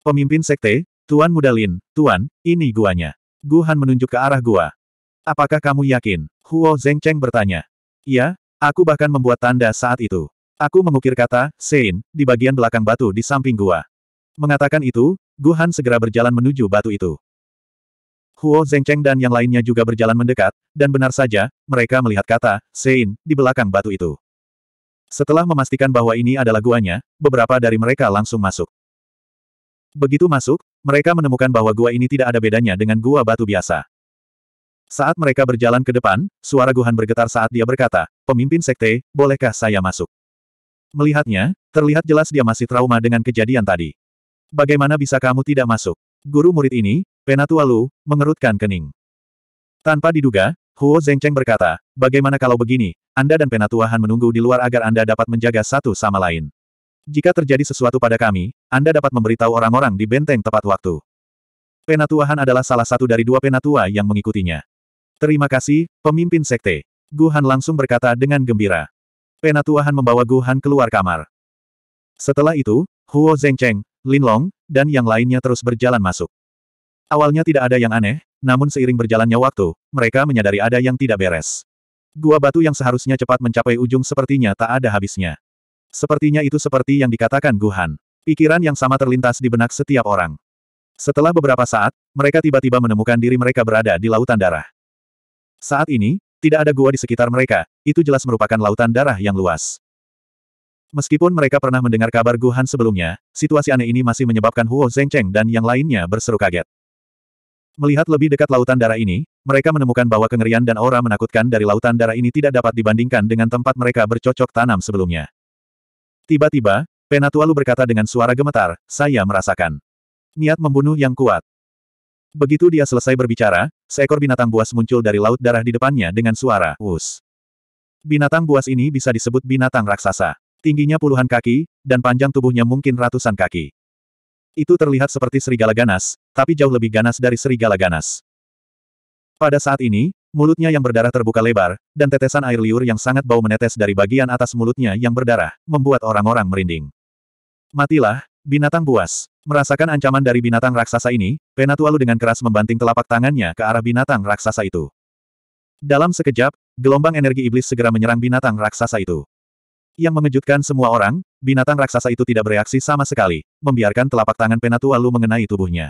Pemimpin sekte, Tuan Muda Lin, Tuan, ini guanya. Guhan menunjuk ke arah gua. Apakah kamu yakin? Huo Zhengcheng bertanya. Iya, aku bahkan membuat tanda saat itu. Aku mengukir kata, Sein, di bagian belakang batu di samping gua. Mengatakan itu, Guhan segera berjalan menuju batu itu. Huo Zengcheng dan yang lainnya juga berjalan mendekat, dan benar saja, mereka melihat kata, Sein, di belakang batu itu. Setelah memastikan bahwa ini adalah guanya, beberapa dari mereka langsung masuk. Begitu masuk, mereka menemukan bahwa gua ini tidak ada bedanya dengan gua batu biasa. Saat mereka berjalan ke depan, suara Guhan bergetar saat dia berkata, Pemimpin Sekte, bolehkah saya masuk? Melihatnya, terlihat jelas dia masih trauma dengan kejadian tadi. Bagaimana bisa kamu tidak masuk? Guru murid ini, Penatua Lu, mengerutkan kening. Tanpa diduga, Huo Zengcheng berkata, bagaimana kalau begini, Anda dan Penatua Han menunggu di luar agar Anda dapat menjaga satu sama lain. Jika terjadi sesuatu pada kami, Anda dapat memberitahu orang-orang di benteng tepat waktu. Penatua Han adalah salah satu dari dua penatua yang mengikutinya. Terima kasih, pemimpin sekte. Gu Han langsung berkata dengan gembira. Penatua Han membawa Gu Han keluar kamar. Setelah itu, Huo Zengcheng, Lin Long, dan yang lainnya terus berjalan masuk. Awalnya tidak ada yang aneh, namun seiring berjalannya waktu, mereka menyadari ada yang tidak beres. Gua batu yang seharusnya cepat mencapai ujung sepertinya tak ada habisnya. Sepertinya itu seperti yang dikatakan Guhan. Pikiran yang sama terlintas di benak setiap orang. Setelah beberapa saat, mereka tiba-tiba menemukan diri mereka berada di lautan darah. Saat ini, tidak ada gua di sekitar mereka, itu jelas merupakan lautan darah yang luas. Meskipun mereka pernah mendengar kabar Guhan sebelumnya, situasi aneh ini masih menyebabkan Huo Zhengcheng dan yang lainnya berseru kaget. Melihat lebih dekat lautan darah ini, mereka menemukan bahwa kengerian dan aura menakutkan dari lautan darah ini tidak dapat dibandingkan dengan tempat mereka bercocok tanam sebelumnya. Tiba-tiba, Penatualu berkata dengan suara gemetar, saya merasakan. Niat membunuh yang kuat. Begitu dia selesai berbicara, seekor binatang buas muncul dari laut darah di depannya dengan suara, us. Binatang buas ini bisa disebut binatang raksasa. Tingginya puluhan kaki, dan panjang tubuhnya mungkin ratusan kaki. Itu terlihat seperti serigala ganas, tapi jauh lebih ganas dari serigala ganas. Pada saat ini, mulutnya yang berdarah terbuka lebar, dan tetesan air liur yang sangat bau menetes dari bagian atas mulutnya yang berdarah, membuat orang-orang merinding. Matilah, binatang buas. Merasakan ancaman dari binatang raksasa ini, Penatualu dengan keras membanting telapak tangannya ke arah binatang raksasa itu. Dalam sekejap, gelombang energi iblis segera menyerang binatang raksasa itu. Yang mengejutkan semua orang, binatang raksasa itu tidak bereaksi sama sekali, membiarkan telapak tangan Penatua Lu mengenai tubuhnya.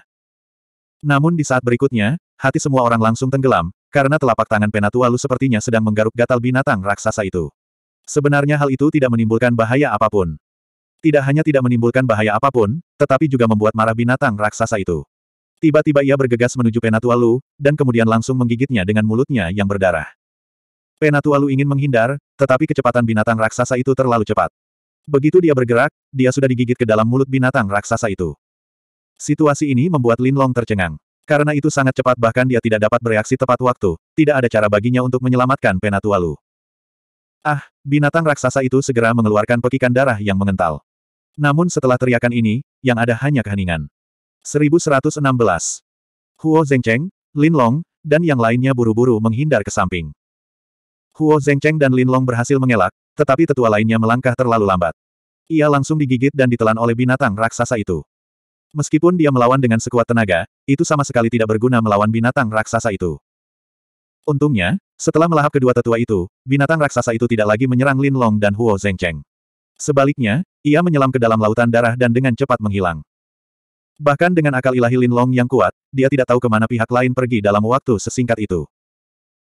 Namun di saat berikutnya, hati semua orang langsung tenggelam, karena telapak tangan Penatua Lu sepertinya sedang menggaruk gatal binatang raksasa itu. Sebenarnya hal itu tidak menimbulkan bahaya apapun. Tidak hanya tidak menimbulkan bahaya apapun, tetapi juga membuat marah binatang raksasa itu. Tiba-tiba ia bergegas menuju Penatua Lu, dan kemudian langsung menggigitnya dengan mulutnya yang berdarah. Penatua Lu ingin menghindar, tetapi kecepatan binatang raksasa itu terlalu cepat. Begitu dia bergerak, dia sudah digigit ke dalam mulut binatang raksasa itu. Situasi ini membuat Lin Long tercengang. Karena itu sangat cepat bahkan dia tidak dapat bereaksi tepat waktu, tidak ada cara baginya untuk menyelamatkan Penatualu. Ah, binatang raksasa itu segera mengeluarkan pekikan darah yang mengental. Namun setelah teriakan ini, yang ada hanya keheningan. 1116. Huo Zhengcheng, Lin Long, dan yang lainnya buru-buru menghindar ke samping. Huo Zengcheng dan Lin Long berhasil mengelak, tetapi tetua lainnya melangkah terlalu lambat. Ia langsung digigit dan ditelan oleh binatang raksasa itu. Meskipun dia melawan dengan sekuat tenaga, itu sama sekali tidak berguna melawan binatang raksasa itu. Untungnya, setelah melahap kedua tetua itu, binatang raksasa itu tidak lagi menyerang Lin Long dan Huo Zengcheng. Sebaliknya, ia menyelam ke dalam lautan darah dan dengan cepat menghilang. Bahkan dengan akal ilahi Lin Long yang kuat, dia tidak tahu kemana pihak lain pergi dalam waktu sesingkat itu.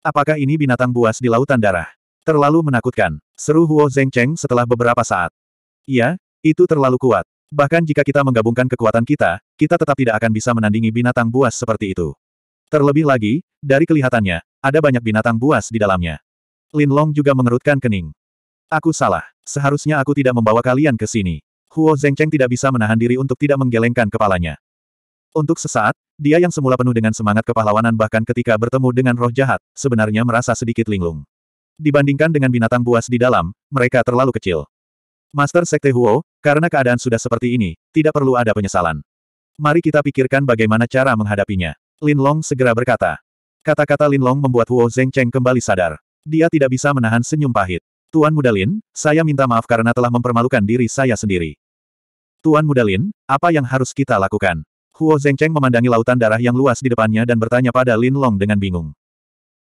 Apakah ini binatang buas di lautan darah? Terlalu menakutkan. Seru Huo Zhengcheng setelah beberapa saat. Iya, itu terlalu kuat. Bahkan jika kita menggabungkan kekuatan kita, kita tetap tidak akan bisa menandingi binatang buas seperti itu. Terlebih lagi, dari kelihatannya, ada banyak binatang buas di dalamnya. Lin Long juga mengerutkan kening. Aku salah. Seharusnya aku tidak membawa kalian ke sini. Huo Zhengcheng tidak bisa menahan diri untuk tidak menggelengkan kepalanya. Untuk sesaat, dia yang semula penuh dengan semangat kepahlawanan bahkan ketika bertemu dengan roh jahat, sebenarnya merasa sedikit linglung. Dibandingkan dengan binatang buas di dalam, mereka terlalu kecil. Master Sekte Huo, karena keadaan sudah seperti ini, tidak perlu ada penyesalan. Mari kita pikirkan bagaimana cara menghadapinya. Lin Long segera berkata. Kata-kata Lin Long membuat Huo Zhengcheng kembali sadar. Dia tidak bisa menahan senyum pahit. Tuan Muda Lin, saya minta maaf karena telah mempermalukan diri saya sendiri. Tuan Muda Lin, apa yang harus kita lakukan? Huo Zengcheng memandangi lautan darah yang luas di depannya dan bertanya pada Lin Long dengan bingung.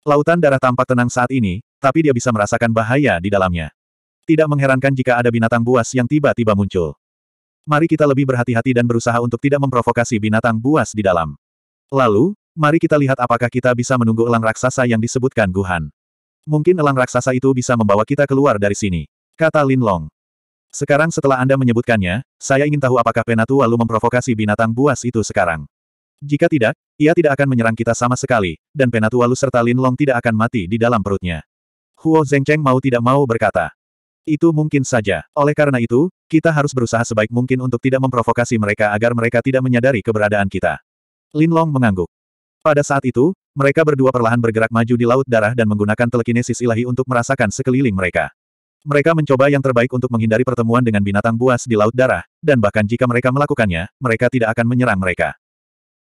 Lautan darah tampak tenang saat ini, tapi dia bisa merasakan bahaya di dalamnya. Tidak mengherankan jika ada binatang buas yang tiba-tiba muncul. Mari kita lebih berhati-hati dan berusaha untuk tidak memprovokasi binatang buas di dalam. Lalu, mari kita lihat apakah kita bisa menunggu elang raksasa yang disebutkan Guhan. Mungkin elang raksasa itu bisa membawa kita keluar dari sini. Kata Lin Long. Sekarang setelah Anda menyebutkannya, saya ingin tahu apakah Penatu Walu memprovokasi binatang buas itu sekarang. Jika tidak, ia tidak akan menyerang kita sama sekali, dan Penatu Walu serta Lin Long tidak akan mati di dalam perutnya. Huo Zengcheng mau tidak mau berkata. Itu mungkin saja. Oleh karena itu, kita harus berusaha sebaik mungkin untuk tidak memprovokasi mereka agar mereka tidak menyadari keberadaan kita. Lin Long mengangguk. Pada saat itu, mereka berdua perlahan bergerak maju di Laut Darah dan menggunakan telekinesis ilahi untuk merasakan sekeliling mereka. Mereka mencoba yang terbaik untuk menghindari pertemuan dengan binatang buas di Laut Darah, dan bahkan jika mereka melakukannya, mereka tidak akan menyerang mereka.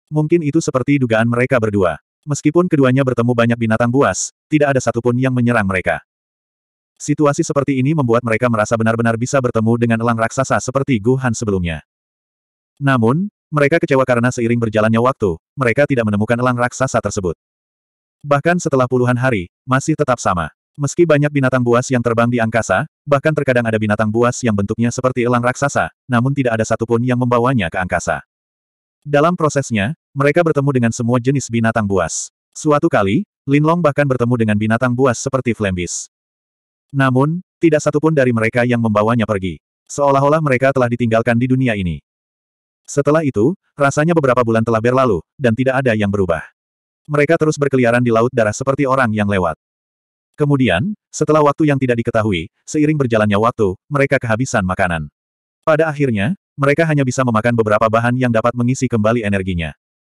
Mungkin itu seperti dugaan mereka berdua. Meskipun keduanya bertemu banyak binatang buas, tidak ada satupun yang menyerang mereka. Situasi seperti ini membuat mereka merasa benar-benar bisa bertemu dengan elang raksasa seperti Gu sebelumnya. Namun, mereka kecewa karena seiring berjalannya waktu, mereka tidak menemukan elang raksasa tersebut. Bahkan setelah puluhan hari, masih tetap sama. Meski banyak binatang buas yang terbang di angkasa, bahkan terkadang ada binatang buas yang bentuknya seperti elang raksasa, namun tidak ada satupun yang membawanya ke angkasa. Dalam prosesnya, mereka bertemu dengan semua jenis binatang buas. Suatu kali, Linlong bahkan bertemu dengan binatang buas seperti Flambis. Namun, tidak satupun dari mereka yang membawanya pergi. Seolah-olah mereka telah ditinggalkan di dunia ini. Setelah itu, rasanya beberapa bulan telah berlalu, dan tidak ada yang berubah. Mereka terus berkeliaran di Laut Darah seperti orang yang lewat. Kemudian, setelah waktu yang tidak diketahui, seiring berjalannya waktu, mereka kehabisan makanan. Pada akhirnya, mereka hanya bisa memakan beberapa bahan yang dapat mengisi kembali energinya.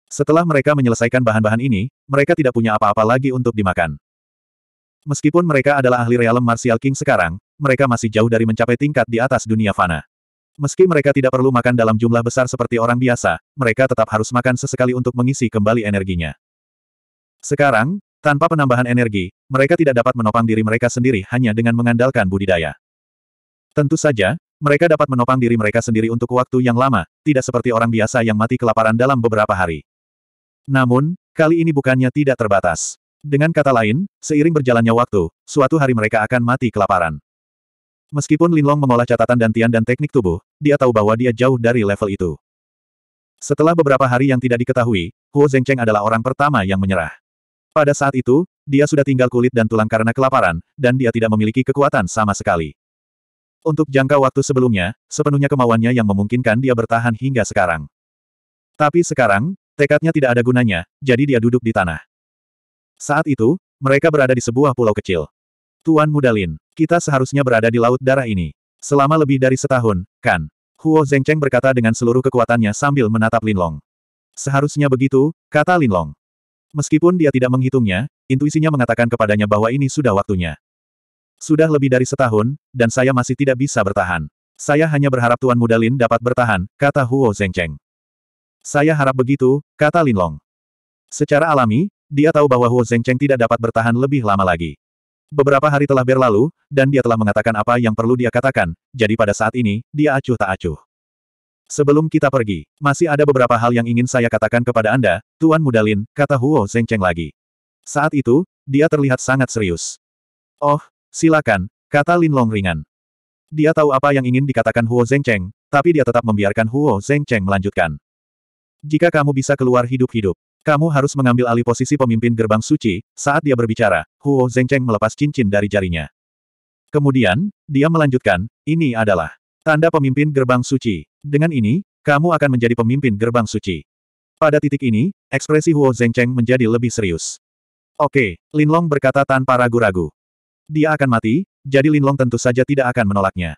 Setelah mereka menyelesaikan bahan-bahan ini, mereka tidak punya apa-apa lagi untuk dimakan. Meskipun mereka adalah ahli realem martial king sekarang, mereka masih jauh dari mencapai tingkat di atas dunia fana. Meski mereka tidak perlu makan dalam jumlah besar seperti orang biasa, mereka tetap harus makan sesekali untuk mengisi kembali energinya. Sekarang, tanpa penambahan energi, mereka tidak dapat menopang diri mereka sendiri hanya dengan mengandalkan budidaya. Tentu saja, mereka dapat menopang diri mereka sendiri untuk waktu yang lama, tidak seperti orang biasa yang mati kelaparan dalam beberapa hari. Namun, kali ini bukannya tidak terbatas. Dengan kata lain, seiring berjalannya waktu, suatu hari mereka akan mati kelaparan. Meskipun Linlong mengolah catatan dantian dan teknik tubuh, dia tahu bahwa dia jauh dari level itu. Setelah beberapa hari yang tidak diketahui, Huo Zhengcheng adalah orang pertama yang menyerah. Pada saat itu, dia sudah tinggal kulit dan tulang karena kelaparan, dan dia tidak memiliki kekuatan sama sekali. Untuk jangka waktu sebelumnya, sepenuhnya kemauannya yang memungkinkan dia bertahan hingga sekarang. Tapi sekarang, tekadnya tidak ada gunanya, jadi dia duduk di tanah. Saat itu, mereka berada di sebuah pulau kecil. Tuan Mudalin, kita seharusnya berada di laut darah ini. Selama lebih dari setahun, kan? Huo Zhengcheng berkata dengan seluruh kekuatannya sambil menatap Linlong. Seharusnya begitu, kata Linlong. Meskipun dia tidak menghitungnya, intuisinya mengatakan kepadanya bahwa ini sudah waktunya. Sudah lebih dari setahun, dan saya masih tidak bisa bertahan. Saya hanya berharap Tuan Muda Lin dapat bertahan, kata Huo Zhengcheng. Saya harap begitu, kata Lin Long. Secara alami, dia tahu bahwa Huo Zhengcheng tidak dapat bertahan lebih lama lagi. Beberapa hari telah berlalu, dan dia telah mengatakan apa yang perlu dia katakan, jadi pada saat ini, dia acuh tak acuh. Sebelum kita pergi, masih ada beberapa hal yang ingin saya katakan kepada Anda, Tuan Mudalin, kata Huo Zengcheng lagi. Saat itu, dia terlihat sangat serius. Oh, silakan, kata Lin Long ringan. Dia tahu apa yang ingin dikatakan Huo Zengcheng, tapi dia tetap membiarkan Huo Zengcheng melanjutkan. Jika kamu bisa keluar hidup-hidup, kamu harus mengambil alih posisi pemimpin gerbang suci, saat dia berbicara, Huo Zengcheng melepas cincin dari jarinya. Kemudian, dia melanjutkan, ini adalah tanda pemimpin gerbang suci. Dengan ini, kamu akan menjadi pemimpin gerbang suci. Pada titik ini, ekspresi Huo Zhengcheng menjadi lebih serius. Oke, Linlong berkata tanpa ragu-ragu. Dia akan mati, jadi Linlong tentu saja tidak akan menolaknya.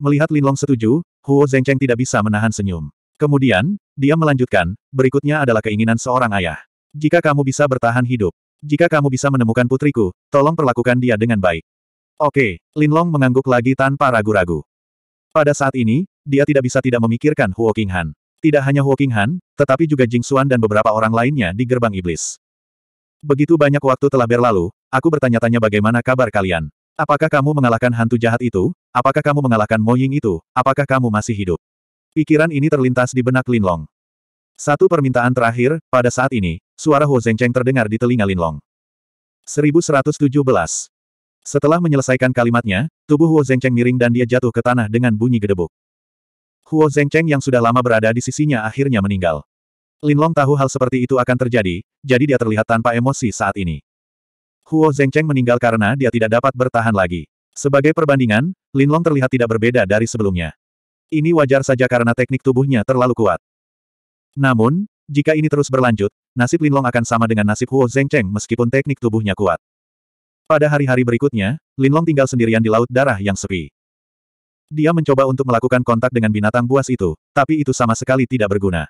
Melihat Linlong setuju, Huo Zhengcheng tidak bisa menahan senyum. Kemudian, dia melanjutkan, berikutnya adalah keinginan seorang ayah. Jika kamu bisa bertahan hidup, jika kamu bisa menemukan putriku, tolong perlakukan dia dengan baik. Oke, Linlong mengangguk lagi tanpa ragu-ragu. Pada saat ini, dia tidak bisa tidak memikirkan Huo Qinghan. Tidak hanya Huo Qinghan, tetapi juga Jing Xuan dan beberapa orang lainnya di gerbang iblis. Begitu banyak waktu telah berlalu, aku bertanya-tanya bagaimana kabar kalian. Apakah kamu mengalahkan hantu jahat itu? Apakah kamu mengalahkan Mo Ying itu? Apakah kamu masih hidup? Pikiran ini terlintas di benak Lin Long. Satu permintaan terakhir, pada saat ini, suara Huo Zhengcheng terdengar di telinga Linlong. 1117 Setelah menyelesaikan kalimatnya, tubuh Huo Zhengcheng miring dan dia jatuh ke tanah dengan bunyi gedebuk. Huo Zhengcheng yang sudah lama berada di sisinya akhirnya meninggal. Linlong tahu hal seperti itu akan terjadi, jadi dia terlihat tanpa emosi saat ini. Huo Zhengcheng meninggal karena dia tidak dapat bertahan lagi. Sebagai perbandingan, Linlong terlihat tidak berbeda dari sebelumnya. Ini wajar saja karena teknik tubuhnya terlalu kuat. Namun, jika ini terus berlanjut, nasib Linlong akan sama dengan nasib Huo Zhengcheng meskipun teknik tubuhnya kuat. Pada hari-hari berikutnya, Linlong tinggal sendirian di Laut Darah yang sepi. Dia mencoba untuk melakukan kontak dengan binatang buas itu, tapi itu sama sekali tidak berguna.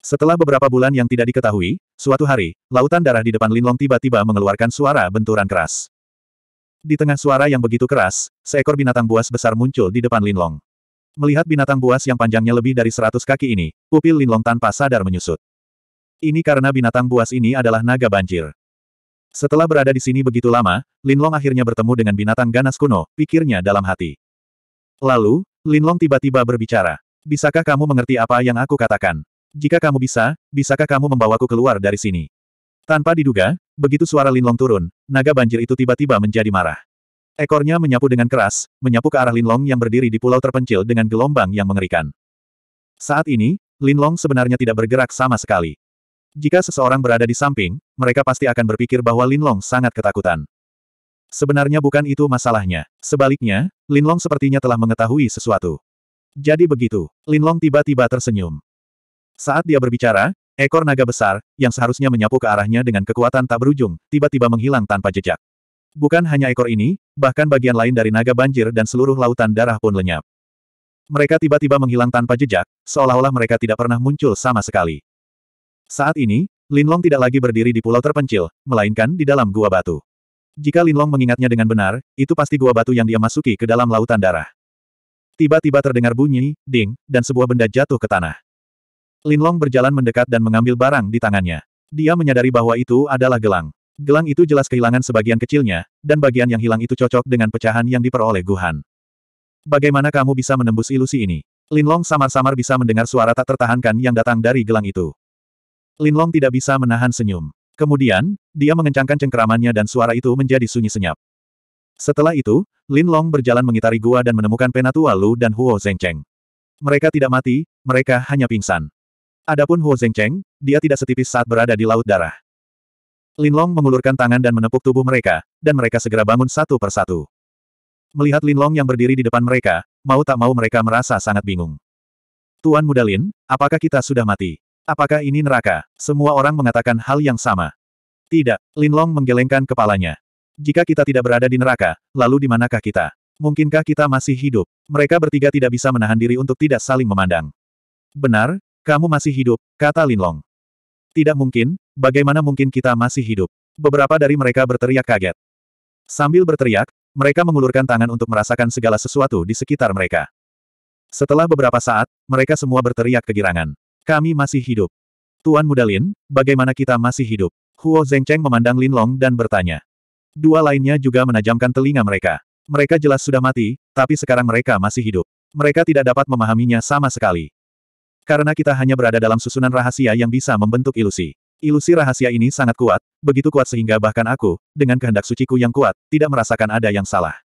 Setelah beberapa bulan yang tidak diketahui, suatu hari, lautan darah di depan Linlong tiba-tiba mengeluarkan suara benturan keras. Di tengah suara yang begitu keras, seekor binatang buas besar muncul di depan Linlong. Melihat binatang buas yang panjangnya lebih dari 100 kaki ini, pupil Linlong tanpa sadar menyusut. Ini karena binatang buas ini adalah naga banjir. Setelah berada di sini begitu lama, Linlong akhirnya bertemu dengan binatang ganas kuno, pikirnya dalam hati. Lalu, Linlong tiba-tiba berbicara. Bisakah kamu mengerti apa yang aku katakan? Jika kamu bisa, bisakah kamu membawaku keluar dari sini? Tanpa diduga, begitu suara Linlong turun, naga banjir itu tiba-tiba menjadi marah. Ekornya menyapu dengan keras, menyapu ke arah Linlong yang berdiri di pulau terpencil dengan gelombang yang mengerikan. Saat ini, Linlong sebenarnya tidak bergerak sama sekali. Jika seseorang berada di samping, mereka pasti akan berpikir bahwa Linlong sangat ketakutan. Sebenarnya bukan itu masalahnya. Sebaliknya, Linlong sepertinya telah mengetahui sesuatu. Jadi begitu, Linlong tiba-tiba tersenyum. Saat dia berbicara, ekor naga besar, yang seharusnya menyapu ke arahnya dengan kekuatan tak berujung, tiba-tiba menghilang tanpa jejak. Bukan hanya ekor ini, bahkan bagian lain dari naga banjir dan seluruh lautan darah pun lenyap. Mereka tiba-tiba menghilang tanpa jejak, seolah-olah mereka tidak pernah muncul sama sekali. Saat ini, Linlong tidak lagi berdiri di pulau terpencil, melainkan di dalam gua batu. Jika Linlong mengingatnya dengan benar, itu pasti gua batu yang dia masuki ke dalam lautan darah. Tiba-tiba terdengar bunyi, ding, dan sebuah benda jatuh ke tanah. Linlong berjalan mendekat dan mengambil barang di tangannya. Dia menyadari bahwa itu adalah gelang. Gelang itu jelas kehilangan sebagian kecilnya, dan bagian yang hilang itu cocok dengan pecahan yang diperoleh Guhan. Bagaimana kamu bisa menembus ilusi ini? Linlong samar-samar bisa mendengar suara tak tertahankan yang datang dari gelang itu. Linlong tidak bisa menahan senyum. Kemudian, dia mengencangkan cengkeramannya dan suara itu menjadi sunyi senyap. Setelah itu, Lin Long berjalan mengitari gua dan menemukan Penatua Lu dan Huo Zengcheng. Mereka tidak mati, mereka hanya pingsan. Adapun Huo Zengcheng, dia tidak setipis saat berada di Laut Darah. Lin Long mengulurkan tangan dan menepuk tubuh mereka, dan mereka segera bangun satu persatu. Melihat Lin Long yang berdiri di depan mereka, mau tak mau mereka merasa sangat bingung. Tuan Muda Lin, apakah kita sudah mati? Apakah ini neraka? Semua orang mengatakan hal yang sama. Tidak, Linlong menggelengkan kepalanya. Jika kita tidak berada di neraka, lalu di manakah kita? Mungkinkah kita masih hidup? Mereka bertiga tidak bisa menahan diri untuk tidak saling memandang. Benar, kamu masih hidup, kata Linlong. Tidak mungkin, bagaimana mungkin kita masih hidup? Beberapa dari mereka berteriak kaget. Sambil berteriak, mereka mengulurkan tangan untuk merasakan segala sesuatu di sekitar mereka. Setelah beberapa saat, mereka semua berteriak kegirangan. Kami masih hidup. Tuan Muda Lin, bagaimana kita masih hidup? Huo Zengcheng memandang Lin Long dan bertanya. Dua lainnya juga menajamkan telinga mereka. Mereka jelas sudah mati, tapi sekarang mereka masih hidup. Mereka tidak dapat memahaminya sama sekali. Karena kita hanya berada dalam susunan rahasia yang bisa membentuk ilusi. Ilusi rahasia ini sangat kuat, begitu kuat sehingga bahkan aku, dengan kehendak suciku yang kuat, tidak merasakan ada yang salah.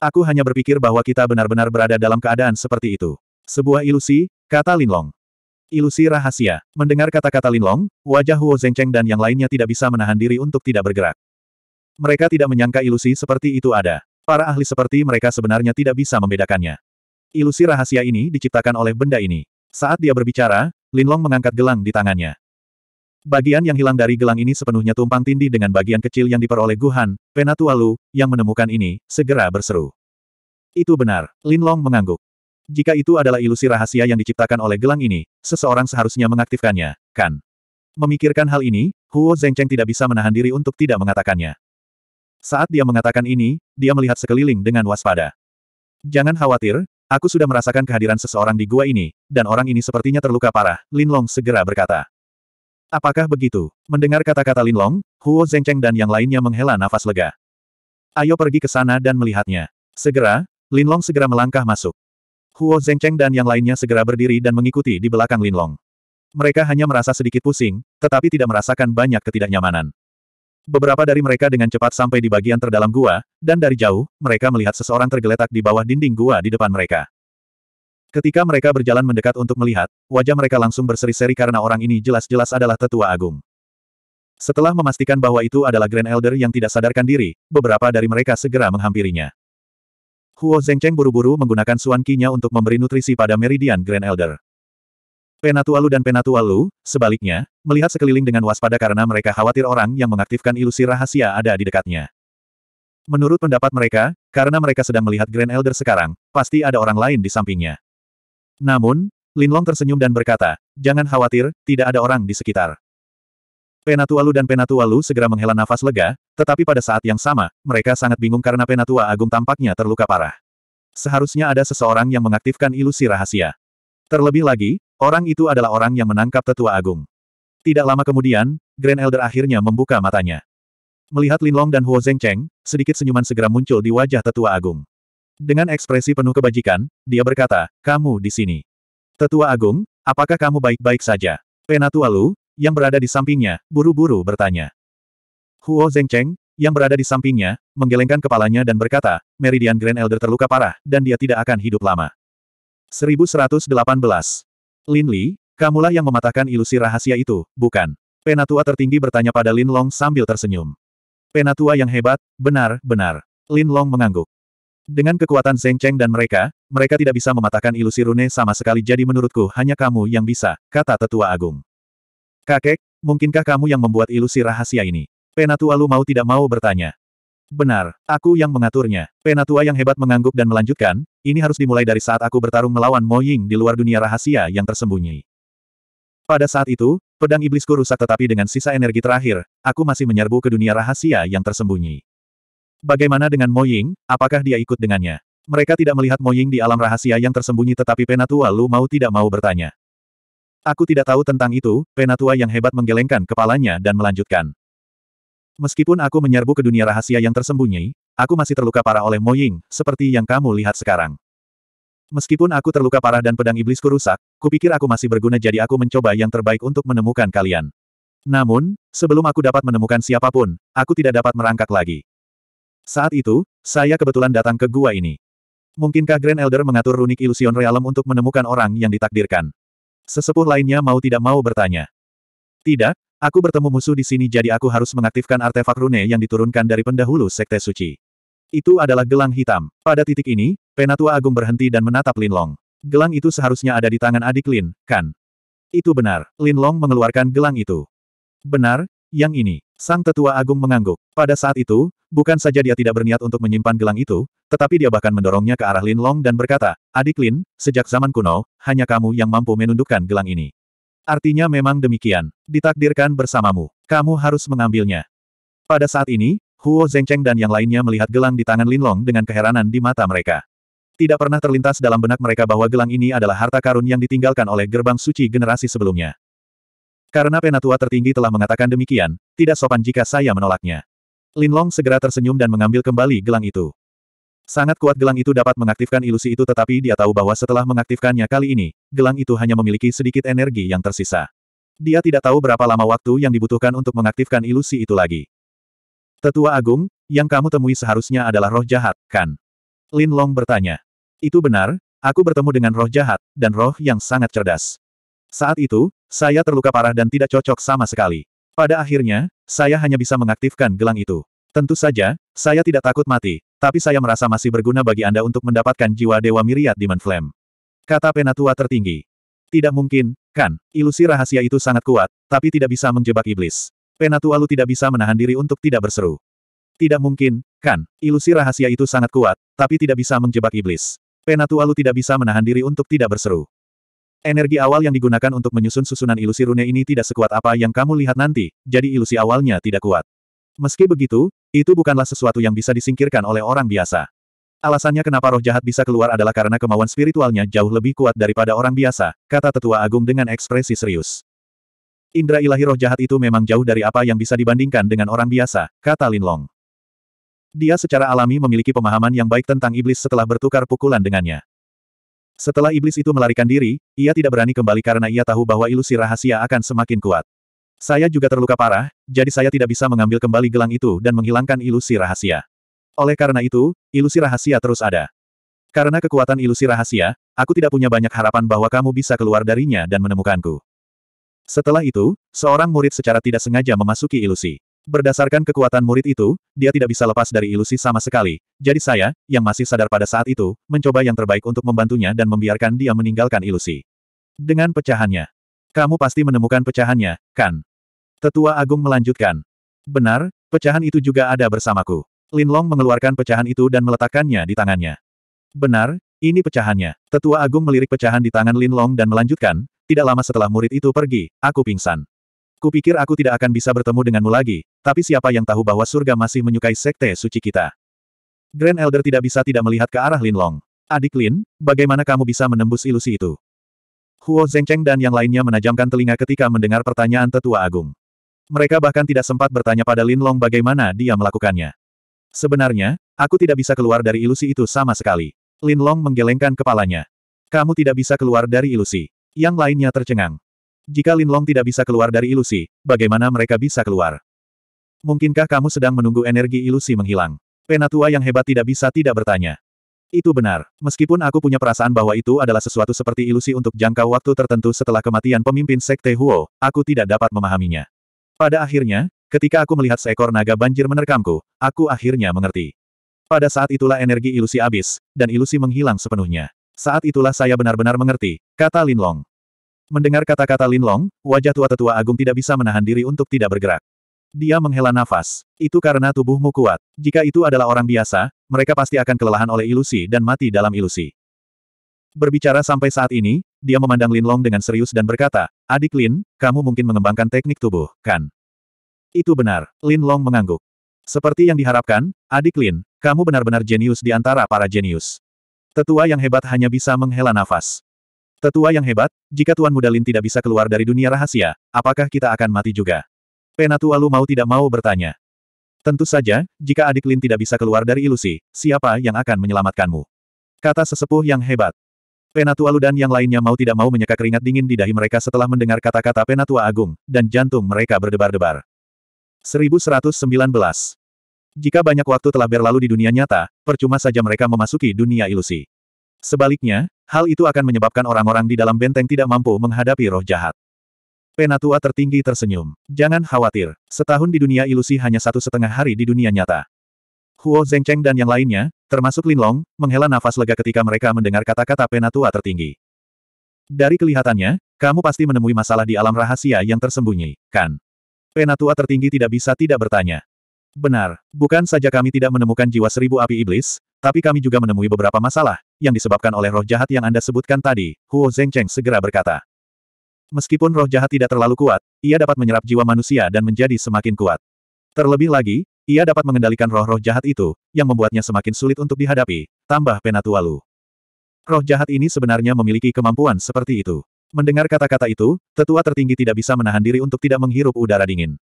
Aku hanya berpikir bahwa kita benar-benar berada dalam keadaan seperti itu. Sebuah ilusi, kata Linlong. Ilusi rahasia. Mendengar kata-kata Linlong, wajah Huo Zengcheng dan yang lainnya tidak bisa menahan diri untuk tidak bergerak. Mereka tidak menyangka ilusi seperti itu ada. Para ahli seperti mereka sebenarnya tidak bisa membedakannya. Ilusi rahasia ini diciptakan oleh benda ini. Saat dia berbicara, Linlong mengangkat gelang di tangannya. Bagian yang hilang dari gelang ini sepenuhnya tumpang tindih dengan bagian kecil yang diperoleh Guhan, Penatualu, yang menemukan ini, segera berseru. Itu benar, Linlong mengangguk. Jika itu adalah ilusi rahasia yang diciptakan oleh gelang ini, seseorang seharusnya mengaktifkannya, kan? Memikirkan hal ini, Huo Zengcheng tidak bisa menahan diri untuk tidak mengatakannya. Saat dia mengatakan ini, dia melihat sekeliling dengan waspada. Jangan khawatir, aku sudah merasakan kehadiran seseorang di gua ini, dan orang ini sepertinya terluka parah, Lin Long segera berkata. Apakah begitu? Mendengar kata-kata Lin Long, Huo Zengcheng dan yang lainnya menghela nafas lega. Ayo pergi ke sana dan melihatnya. Segera, Lin Long segera melangkah masuk. Huo Zengcheng dan yang lainnya segera berdiri dan mengikuti di belakang Linlong. Mereka hanya merasa sedikit pusing, tetapi tidak merasakan banyak ketidaknyamanan. Beberapa dari mereka dengan cepat sampai di bagian terdalam gua, dan dari jauh, mereka melihat seseorang tergeletak di bawah dinding gua di depan mereka. Ketika mereka berjalan mendekat untuk melihat, wajah mereka langsung berseri-seri karena orang ini jelas-jelas adalah tetua agung. Setelah memastikan bahwa itu adalah Grand Elder yang tidak sadarkan diri, beberapa dari mereka segera menghampirinya. Huo Zhengcheng buru-buru menggunakan Suan Qinya untuk memberi nutrisi pada Meridian Grand Elder. Penatualu dan Penatualu, sebaliknya, melihat sekeliling dengan waspada karena mereka khawatir orang yang mengaktifkan ilusi rahasia ada di dekatnya. Menurut pendapat mereka, karena mereka sedang melihat Grand Elder sekarang, pasti ada orang lain di sampingnya. Namun, Linlong tersenyum dan berkata, jangan khawatir, tidak ada orang di sekitar. Penatualu dan Penatualu segera menghela nafas lega, tetapi pada saat yang sama, mereka sangat bingung karena Penatua Agung tampaknya terluka parah. Seharusnya ada seseorang yang mengaktifkan ilusi rahasia. Terlebih lagi, orang itu adalah orang yang menangkap Tetua Agung. Tidak lama kemudian, Grand Elder akhirnya membuka matanya. Melihat Linlong dan Huo Zhengcheng, sedikit senyuman segera muncul di wajah Tetua Agung. Dengan ekspresi penuh kebajikan, dia berkata, kamu di sini. Tetua Agung, apakah kamu baik-baik saja? Penatualu, yang berada di sampingnya, buru-buru bertanya. Huo Zengcheng, yang berada di sampingnya, menggelengkan kepalanya dan berkata, Meridian Grand Elder terluka parah, dan dia tidak akan hidup lama. 1118. Lin Li, kamulah yang mematahkan ilusi rahasia itu, bukan? Penatua tertinggi bertanya pada Lin Long sambil tersenyum. Penatua yang hebat, benar, benar. Lin Long mengangguk. Dengan kekuatan Zeng Cheng dan mereka, mereka tidak bisa mematahkan ilusi rune sama sekali jadi menurutku hanya kamu yang bisa, kata tetua agung. Kakek, mungkinkah kamu yang membuat ilusi rahasia ini? Penatua Lu mau tidak mau bertanya. Benar, aku yang mengaturnya. Penatua yang hebat mengangguk dan melanjutkan, ini harus dimulai dari saat aku bertarung melawan Mo Ying di luar dunia rahasia yang tersembunyi. Pada saat itu, pedang iblisku rusak tetapi dengan sisa energi terakhir, aku masih menyerbu ke dunia rahasia yang tersembunyi. Bagaimana dengan Mo Ying, apakah dia ikut dengannya? Mereka tidak melihat Mo Ying di alam rahasia yang tersembunyi tetapi Penatua Lu mau tidak mau bertanya. Aku tidak tahu tentang itu, penatua yang hebat menggelengkan kepalanya dan melanjutkan. Meskipun aku menyerbu ke dunia rahasia yang tersembunyi, aku masih terluka parah oleh Mo Ying, seperti yang kamu lihat sekarang. Meskipun aku terluka parah dan pedang iblisku rusak, kupikir aku masih berguna jadi aku mencoba yang terbaik untuk menemukan kalian. Namun, sebelum aku dapat menemukan siapapun, aku tidak dapat merangkak lagi. Saat itu, saya kebetulan datang ke gua ini. Mungkinkah Grand Elder mengatur runik Illusion Realm untuk menemukan orang yang ditakdirkan? Sesepuh lainnya mau tidak mau bertanya. Tidak, aku bertemu musuh di sini jadi aku harus mengaktifkan artefak rune yang diturunkan dari pendahulu Sekte Suci. Itu adalah gelang hitam. Pada titik ini, Penatua Agung berhenti dan menatap Lin Long. Gelang itu seharusnya ada di tangan adik Lin, kan? Itu benar. Lin Long mengeluarkan gelang itu. Benar, yang ini. Sang tetua agung mengangguk. Pada saat itu, bukan saja dia tidak berniat untuk menyimpan gelang itu, tetapi dia bahkan mendorongnya ke arah Lin Long dan berkata, Adik Lin, sejak zaman kuno, hanya kamu yang mampu menundukkan gelang ini. Artinya memang demikian. Ditakdirkan bersamamu. Kamu harus mengambilnya. Pada saat ini, Huo Zengcheng dan yang lainnya melihat gelang di tangan Lin Long dengan keheranan di mata mereka. Tidak pernah terlintas dalam benak mereka bahwa gelang ini adalah harta karun yang ditinggalkan oleh gerbang suci generasi sebelumnya. Karena penatua tertinggi telah mengatakan demikian, tidak sopan jika saya menolaknya. Linlong segera tersenyum dan mengambil kembali gelang itu. Sangat kuat gelang itu dapat mengaktifkan ilusi itu tetapi dia tahu bahwa setelah mengaktifkannya kali ini, gelang itu hanya memiliki sedikit energi yang tersisa. Dia tidak tahu berapa lama waktu yang dibutuhkan untuk mengaktifkan ilusi itu lagi. Tetua Agung, yang kamu temui seharusnya adalah roh jahat, kan? Lin Long bertanya. Itu benar, aku bertemu dengan roh jahat, dan roh yang sangat cerdas. Saat itu, saya terluka parah dan tidak cocok sama sekali. Pada akhirnya, saya hanya bisa mengaktifkan gelang itu. Tentu saja, saya tidak takut mati, tapi saya merasa masih berguna bagi Anda untuk mendapatkan jiwa Dewa Miriat Demon Flame. Kata penatua tertinggi. Tidak mungkin, kan, ilusi rahasia itu sangat kuat, tapi tidak bisa menjebak iblis. Penatua Lu tidak bisa menahan diri untuk tidak berseru. Tidak mungkin, kan, ilusi rahasia itu sangat kuat, tapi tidak bisa menjebak iblis. Penatua Lu tidak bisa menahan diri untuk tidak berseru. Energi awal yang digunakan untuk menyusun susunan ilusi rune ini tidak sekuat apa yang kamu lihat nanti, jadi ilusi awalnya tidak kuat. Meski begitu, itu bukanlah sesuatu yang bisa disingkirkan oleh orang biasa. Alasannya kenapa roh jahat bisa keluar adalah karena kemauan spiritualnya jauh lebih kuat daripada orang biasa, kata tetua agung dengan ekspresi serius. Indra ilahi roh jahat itu memang jauh dari apa yang bisa dibandingkan dengan orang biasa, kata Lin Long. Dia secara alami memiliki pemahaman yang baik tentang iblis setelah bertukar pukulan dengannya. Setelah iblis itu melarikan diri, ia tidak berani kembali karena ia tahu bahwa ilusi rahasia akan semakin kuat. Saya juga terluka parah, jadi saya tidak bisa mengambil kembali gelang itu dan menghilangkan ilusi rahasia. Oleh karena itu, ilusi rahasia terus ada. Karena kekuatan ilusi rahasia, aku tidak punya banyak harapan bahwa kamu bisa keluar darinya dan menemukanku. Setelah itu, seorang murid secara tidak sengaja memasuki ilusi. Berdasarkan kekuatan murid itu, dia tidak bisa lepas dari ilusi sama sekali. Jadi saya, yang masih sadar pada saat itu, mencoba yang terbaik untuk membantunya dan membiarkan dia meninggalkan ilusi. Dengan pecahannya. Kamu pasti menemukan pecahannya, kan? Tetua Agung melanjutkan. Benar, pecahan itu juga ada bersamaku. Linlong mengeluarkan pecahan itu dan meletakkannya di tangannya. Benar, ini pecahannya. Tetua Agung melirik pecahan di tangan Linlong dan melanjutkan, tidak lama setelah murid itu pergi, aku pingsan. Kupikir aku tidak akan bisa bertemu denganmu lagi, tapi siapa yang tahu bahwa surga masih menyukai sekte suci kita. Grand Elder tidak bisa tidak melihat ke arah Lin Long. Adik Lin, bagaimana kamu bisa menembus ilusi itu? Huo Zengcheng dan yang lainnya menajamkan telinga ketika mendengar pertanyaan tetua agung. Mereka bahkan tidak sempat bertanya pada Lin Long bagaimana dia melakukannya. Sebenarnya, aku tidak bisa keluar dari ilusi itu sama sekali. Lin Long menggelengkan kepalanya. Kamu tidak bisa keluar dari ilusi. Yang lainnya tercengang. Jika Lin Long tidak bisa keluar dari ilusi, bagaimana mereka bisa keluar? Mungkinkah kamu sedang menunggu energi ilusi menghilang? Penatua yang hebat tidak bisa tidak bertanya. Itu benar. Meskipun aku punya perasaan bahwa itu adalah sesuatu seperti ilusi untuk jangka waktu tertentu setelah kematian pemimpin Sekte Huo, aku tidak dapat memahaminya. Pada akhirnya, ketika aku melihat seekor naga banjir menerkamku, aku akhirnya mengerti. Pada saat itulah energi ilusi habis, dan ilusi menghilang sepenuhnya. Saat itulah saya benar-benar mengerti, kata Lin Long. Mendengar kata-kata Lin Long, wajah tua tetua agung tidak bisa menahan diri untuk tidak bergerak. Dia menghela nafas. Itu karena tubuhmu kuat. Jika itu adalah orang biasa, mereka pasti akan kelelahan oleh ilusi dan mati dalam ilusi. Berbicara sampai saat ini, dia memandang Lin Long dengan serius dan berkata, Adik Lin, kamu mungkin mengembangkan teknik tubuh, kan? Itu benar, Lin Long mengangguk. Seperti yang diharapkan, adik Lin, kamu benar-benar jenius di antara para jenius. Tetua yang hebat hanya bisa menghela nafas. Tetua yang hebat, jika Tuan Muda Lin tidak bisa keluar dari dunia rahasia, apakah kita akan mati juga? Penatua Lu mau tidak mau bertanya. Tentu saja, jika adik Lin tidak bisa keluar dari ilusi, siapa yang akan menyelamatkanmu? Kata sesepuh yang hebat. Penatua Lu dan yang lainnya mau tidak mau menyeka keringat dingin di dahi mereka setelah mendengar kata-kata Penatua Agung, dan jantung mereka berdebar-debar. 1119 jika banyak waktu telah berlalu di dunia nyata, percuma saja mereka memasuki dunia ilusi. Sebaliknya, hal itu akan menyebabkan orang-orang di dalam benteng tidak mampu menghadapi roh jahat. Penatua tertinggi tersenyum. Jangan khawatir, setahun di dunia ilusi hanya satu setengah hari di dunia nyata. Huo Zengcheng dan yang lainnya, termasuk Lin Long, menghela nafas lega ketika mereka mendengar kata-kata penatua tertinggi. Dari kelihatannya, kamu pasti menemui masalah di alam rahasia yang tersembunyi, kan? Penatua tertinggi tidak bisa tidak bertanya. Benar, bukan saja kami tidak menemukan jiwa seribu api iblis, tapi kami juga menemui beberapa masalah, yang disebabkan oleh roh jahat yang Anda sebutkan tadi, Huo Zhengcheng segera berkata. Meskipun roh jahat tidak terlalu kuat, ia dapat menyerap jiwa manusia dan menjadi semakin kuat. Terlebih lagi, ia dapat mengendalikan roh-roh jahat itu, yang membuatnya semakin sulit untuk dihadapi, tambah Penatualu. Roh jahat ini sebenarnya memiliki kemampuan seperti itu. Mendengar kata-kata itu, tetua tertinggi tidak bisa menahan diri untuk tidak menghirup udara dingin.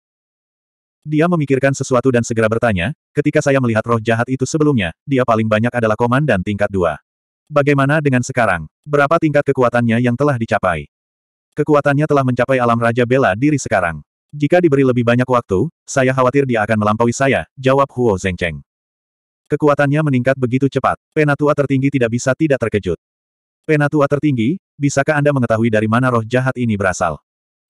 Dia memikirkan sesuatu dan segera bertanya, ketika saya melihat roh jahat itu sebelumnya, dia paling banyak adalah komandan tingkat dua. Bagaimana dengan sekarang? Berapa tingkat kekuatannya yang telah dicapai? Kekuatannya telah mencapai alam Raja Bela diri sekarang. Jika diberi lebih banyak waktu, saya khawatir dia akan melampaui saya, jawab Huo Zhengcheng. Kekuatannya meningkat begitu cepat, penatua tertinggi tidak bisa tidak terkejut. Penatua tertinggi, bisakah Anda mengetahui dari mana roh jahat ini berasal?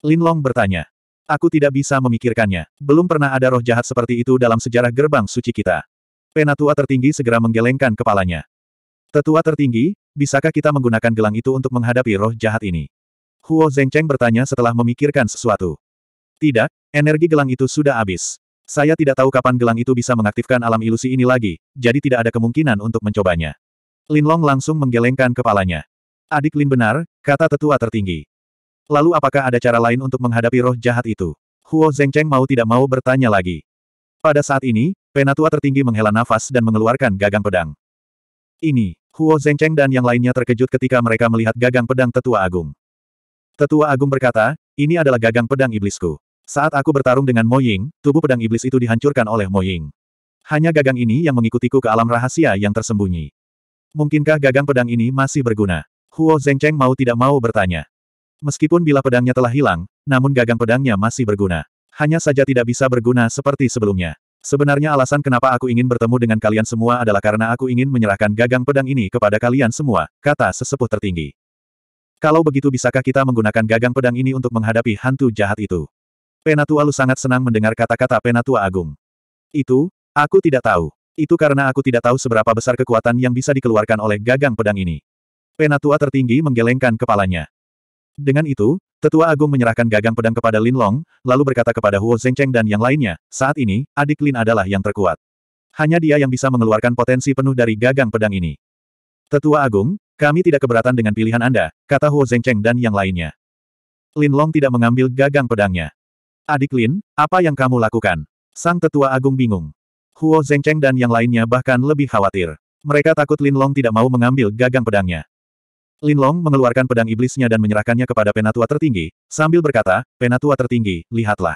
Lin Long bertanya. Aku tidak bisa memikirkannya. Belum pernah ada roh jahat seperti itu dalam sejarah gerbang suci kita. Penatua tertinggi segera menggelengkan kepalanya. Tetua tertinggi, bisakah kita menggunakan gelang itu untuk menghadapi roh jahat ini? Huo Zengcheng bertanya setelah memikirkan sesuatu. Tidak, energi gelang itu sudah habis. Saya tidak tahu kapan gelang itu bisa mengaktifkan alam ilusi ini lagi, jadi tidak ada kemungkinan untuk mencobanya. Lin Long langsung menggelengkan kepalanya. Adik Lin benar, kata tetua tertinggi. Lalu apakah ada cara lain untuk menghadapi roh jahat itu? Huo Zengcheng mau tidak mau bertanya lagi. Pada saat ini, penatua tertinggi menghela nafas dan mengeluarkan gagang pedang. Ini, Huo Zengcheng dan yang lainnya terkejut ketika mereka melihat gagang pedang tetua agung. Tetua agung berkata, ini adalah gagang pedang iblisku. Saat aku bertarung dengan Mo Ying, tubuh pedang iblis itu dihancurkan oleh Mo Ying. Hanya gagang ini yang mengikutiku ke alam rahasia yang tersembunyi. Mungkinkah gagang pedang ini masih berguna? Huo Zengcheng mau tidak mau bertanya. Meskipun bila pedangnya telah hilang, namun gagang pedangnya masih berguna. Hanya saja tidak bisa berguna seperti sebelumnya. Sebenarnya alasan kenapa aku ingin bertemu dengan kalian semua adalah karena aku ingin menyerahkan gagang pedang ini kepada kalian semua, kata sesepuh tertinggi. Kalau begitu bisakah kita menggunakan gagang pedang ini untuk menghadapi hantu jahat itu? Penatua Lu sangat senang mendengar kata-kata Penatua Agung. Itu, aku tidak tahu. Itu karena aku tidak tahu seberapa besar kekuatan yang bisa dikeluarkan oleh gagang pedang ini. Penatua tertinggi menggelengkan kepalanya. Dengan itu, Tetua Agung menyerahkan gagang pedang kepada Lin Long, lalu berkata kepada Huo Zhengcheng dan yang lainnya, saat ini, adik Lin adalah yang terkuat. Hanya dia yang bisa mengeluarkan potensi penuh dari gagang pedang ini. Tetua Agung, kami tidak keberatan dengan pilihan Anda, kata Huo Zhengcheng dan yang lainnya. Lin Long tidak mengambil gagang pedangnya. Adik Lin, apa yang kamu lakukan? Sang Tetua Agung bingung. Huo Zhengcheng dan yang lainnya bahkan lebih khawatir. Mereka takut Lin Long tidak mau mengambil gagang pedangnya. Lin Long mengeluarkan pedang iblisnya dan menyerahkannya kepada penatua tertinggi, sambil berkata, penatua tertinggi, lihatlah.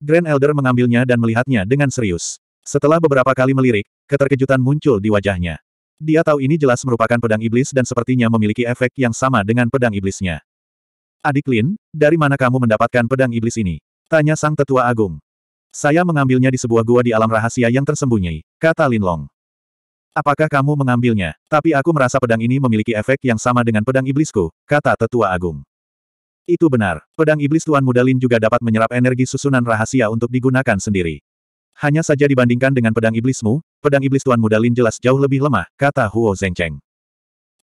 Grand Elder mengambilnya dan melihatnya dengan serius. Setelah beberapa kali melirik, keterkejutan muncul di wajahnya. Dia tahu ini jelas merupakan pedang iblis dan sepertinya memiliki efek yang sama dengan pedang iblisnya. Adik Lin, dari mana kamu mendapatkan pedang iblis ini? Tanya sang tetua agung. Saya mengambilnya di sebuah gua di alam rahasia yang tersembunyi, kata Lin Long. Apakah kamu mengambilnya? Tapi aku merasa pedang ini memiliki efek yang sama dengan pedang iblisku, kata tetua agung. Itu benar, pedang iblis Tuan Mudalin juga dapat menyerap energi susunan rahasia untuk digunakan sendiri. Hanya saja dibandingkan dengan pedang iblismu, pedang iblis Tuan Mudalin jelas jauh lebih lemah, kata Huo Zengcheng.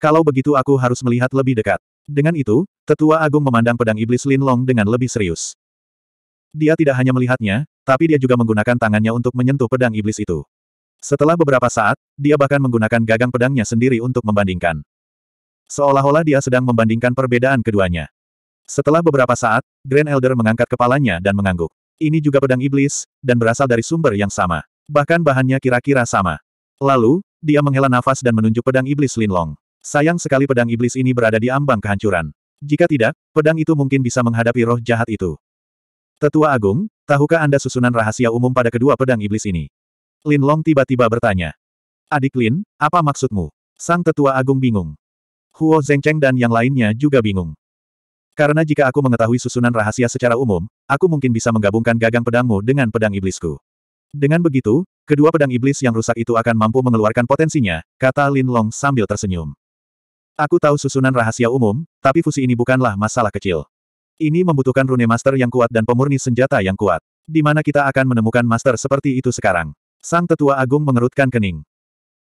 Kalau begitu aku harus melihat lebih dekat. Dengan itu, tetua agung memandang pedang iblis Lin Long dengan lebih serius. Dia tidak hanya melihatnya, tapi dia juga menggunakan tangannya untuk menyentuh pedang iblis itu. Setelah beberapa saat, dia bahkan menggunakan gagang pedangnya sendiri untuk membandingkan. Seolah-olah dia sedang membandingkan perbedaan keduanya. Setelah beberapa saat, Grand Elder mengangkat kepalanya dan mengangguk. Ini juga pedang iblis, dan berasal dari sumber yang sama. Bahkan bahannya kira-kira sama. Lalu, dia menghela nafas dan menunjuk pedang iblis Linlong. Sayang sekali pedang iblis ini berada di ambang kehancuran. Jika tidak, pedang itu mungkin bisa menghadapi roh jahat itu. Tetua Agung, tahukah Anda susunan rahasia umum pada kedua pedang iblis ini? Lin Long tiba-tiba bertanya. Adik Lin, apa maksudmu? Sang tetua agung bingung. Huo Zengcheng dan yang lainnya juga bingung. Karena jika aku mengetahui susunan rahasia secara umum, aku mungkin bisa menggabungkan gagang pedangmu dengan pedang iblisku. Dengan begitu, kedua pedang iblis yang rusak itu akan mampu mengeluarkan potensinya, kata Lin Long sambil tersenyum. Aku tahu susunan rahasia umum, tapi fusi ini bukanlah masalah kecil. Ini membutuhkan rune master yang kuat dan pemurni senjata yang kuat. Di mana kita akan menemukan master seperti itu sekarang. Sang tetua agung mengerutkan kening.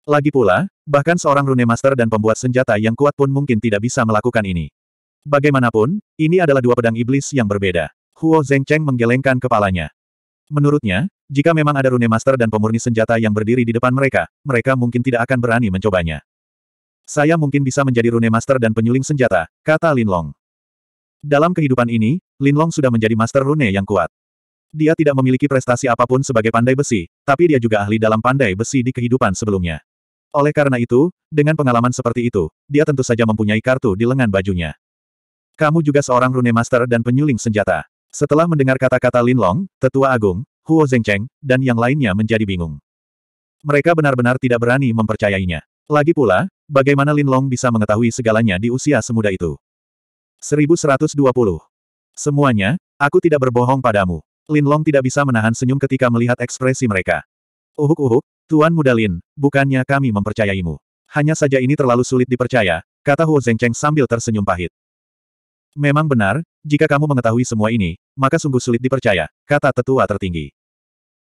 Lagi pula, bahkan seorang rune master dan pembuat senjata yang kuat pun mungkin tidak bisa melakukan ini. Bagaimanapun, ini adalah dua pedang iblis yang berbeda. Huo Zhengcheng menggelengkan kepalanya. Menurutnya, jika memang ada rune master dan pemurni senjata yang berdiri di depan mereka, mereka mungkin tidak akan berani mencobanya. Saya mungkin bisa menjadi rune master dan penyuling senjata, kata Lin Long. Dalam kehidupan ini, Lin Long sudah menjadi master rune yang kuat. Dia tidak memiliki prestasi apapun sebagai pandai besi, tapi dia juga ahli dalam pandai besi di kehidupan sebelumnya. Oleh karena itu, dengan pengalaman seperti itu, dia tentu saja mempunyai kartu di lengan bajunya. Kamu juga seorang rune master dan penyuling senjata. Setelah mendengar kata-kata Lin Long, Tetua Agung, Huo Zhengcheng, dan yang lainnya menjadi bingung. Mereka benar-benar tidak berani mempercayainya. Lagi pula, bagaimana Lin Long bisa mengetahui segalanya di usia semuda itu? 1120. Semuanya, aku tidak berbohong padamu. Lin Long tidak bisa menahan senyum ketika melihat ekspresi mereka. Uhuk-uhuk, Tuan Muda Lin, bukannya kami mempercayaimu. Hanya saja ini terlalu sulit dipercaya, kata Huo Zhengcheng sambil tersenyum pahit. Memang benar, jika kamu mengetahui semua ini, maka sungguh sulit dipercaya, kata tetua tertinggi.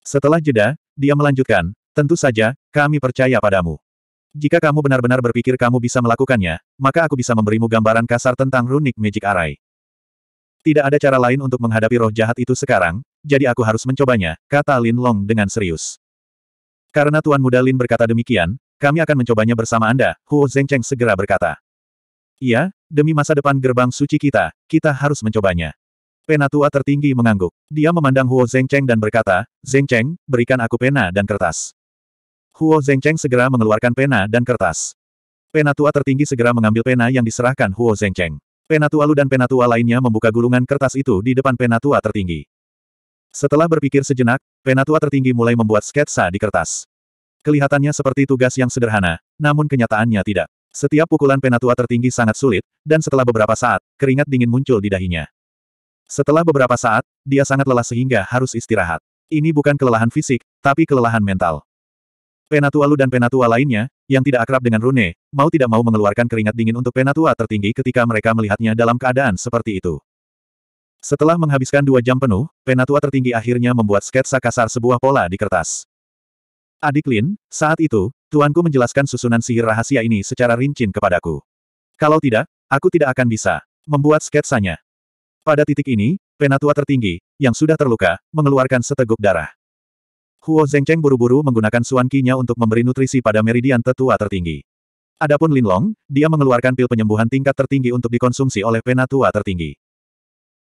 Setelah jeda, dia melanjutkan, tentu saja, kami percaya padamu. Jika kamu benar-benar berpikir kamu bisa melakukannya, maka aku bisa memberimu gambaran kasar tentang runik Magic Array. Tidak ada cara lain untuk menghadapi roh jahat itu sekarang, jadi aku harus mencobanya, kata Lin Long dengan serius. Karena Tuan Muda Lin berkata demikian, kami akan mencobanya bersama Anda, Huo Zengcheng segera berkata. Iya, demi masa depan gerbang suci kita, kita harus mencobanya. Penatua tertinggi mengangguk. Dia memandang Huo Zengcheng dan berkata, Zengcheng, berikan aku pena dan kertas. Huo Zengcheng segera mengeluarkan pena dan kertas. Penatua tertinggi segera mengambil pena yang diserahkan Huo Zengcheng. Penatua Lu dan Penatua lainnya membuka gulungan kertas itu di depan Penatua tertinggi. Setelah berpikir sejenak, Penatua tertinggi mulai membuat sketsa di kertas. Kelihatannya seperti tugas yang sederhana, namun kenyataannya tidak. Setiap pukulan Penatua tertinggi sangat sulit, dan setelah beberapa saat, keringat dingin muncul di dahinya. Setelah beberapa saat, dia sangat lelah sehingga harus istirahat. Ini bukan kelelahan fisik, tapi kelelahan mental. Penatua Lu dan Penatua lainnya, yang tidak akrab dengan Rune, mau tidak mau mengeluarkan keringat dingin untuk Penatua tertinggi ketika mereka melihatnya dalam keadaan seperti itu. Setelah menghabiskan dua jam penuh, Penatua tertinggi akhirnya membuat sketsa kasar sebuah pola di kertas. Adik Lin, saat itu, tuanku menjelaskan susunan sihir rahasia ini secara rinci kepadaku. Kalau tidak, aku tidak akan bisa membuat sketsanya. Pada titik ini, Penatua tertinggi, yang sudah terluka, mengeluarkan seteguk darah. Huo Zengcheng buru-buru menggunakan suan kinya untuk memberi nutrisi pada meridian tetua tertinggi. Adapun Lin Long, dia mengeluarkan pil penyembuhan tingkat tertinggi untuk dikonsumsi oleh penatua tertinggi.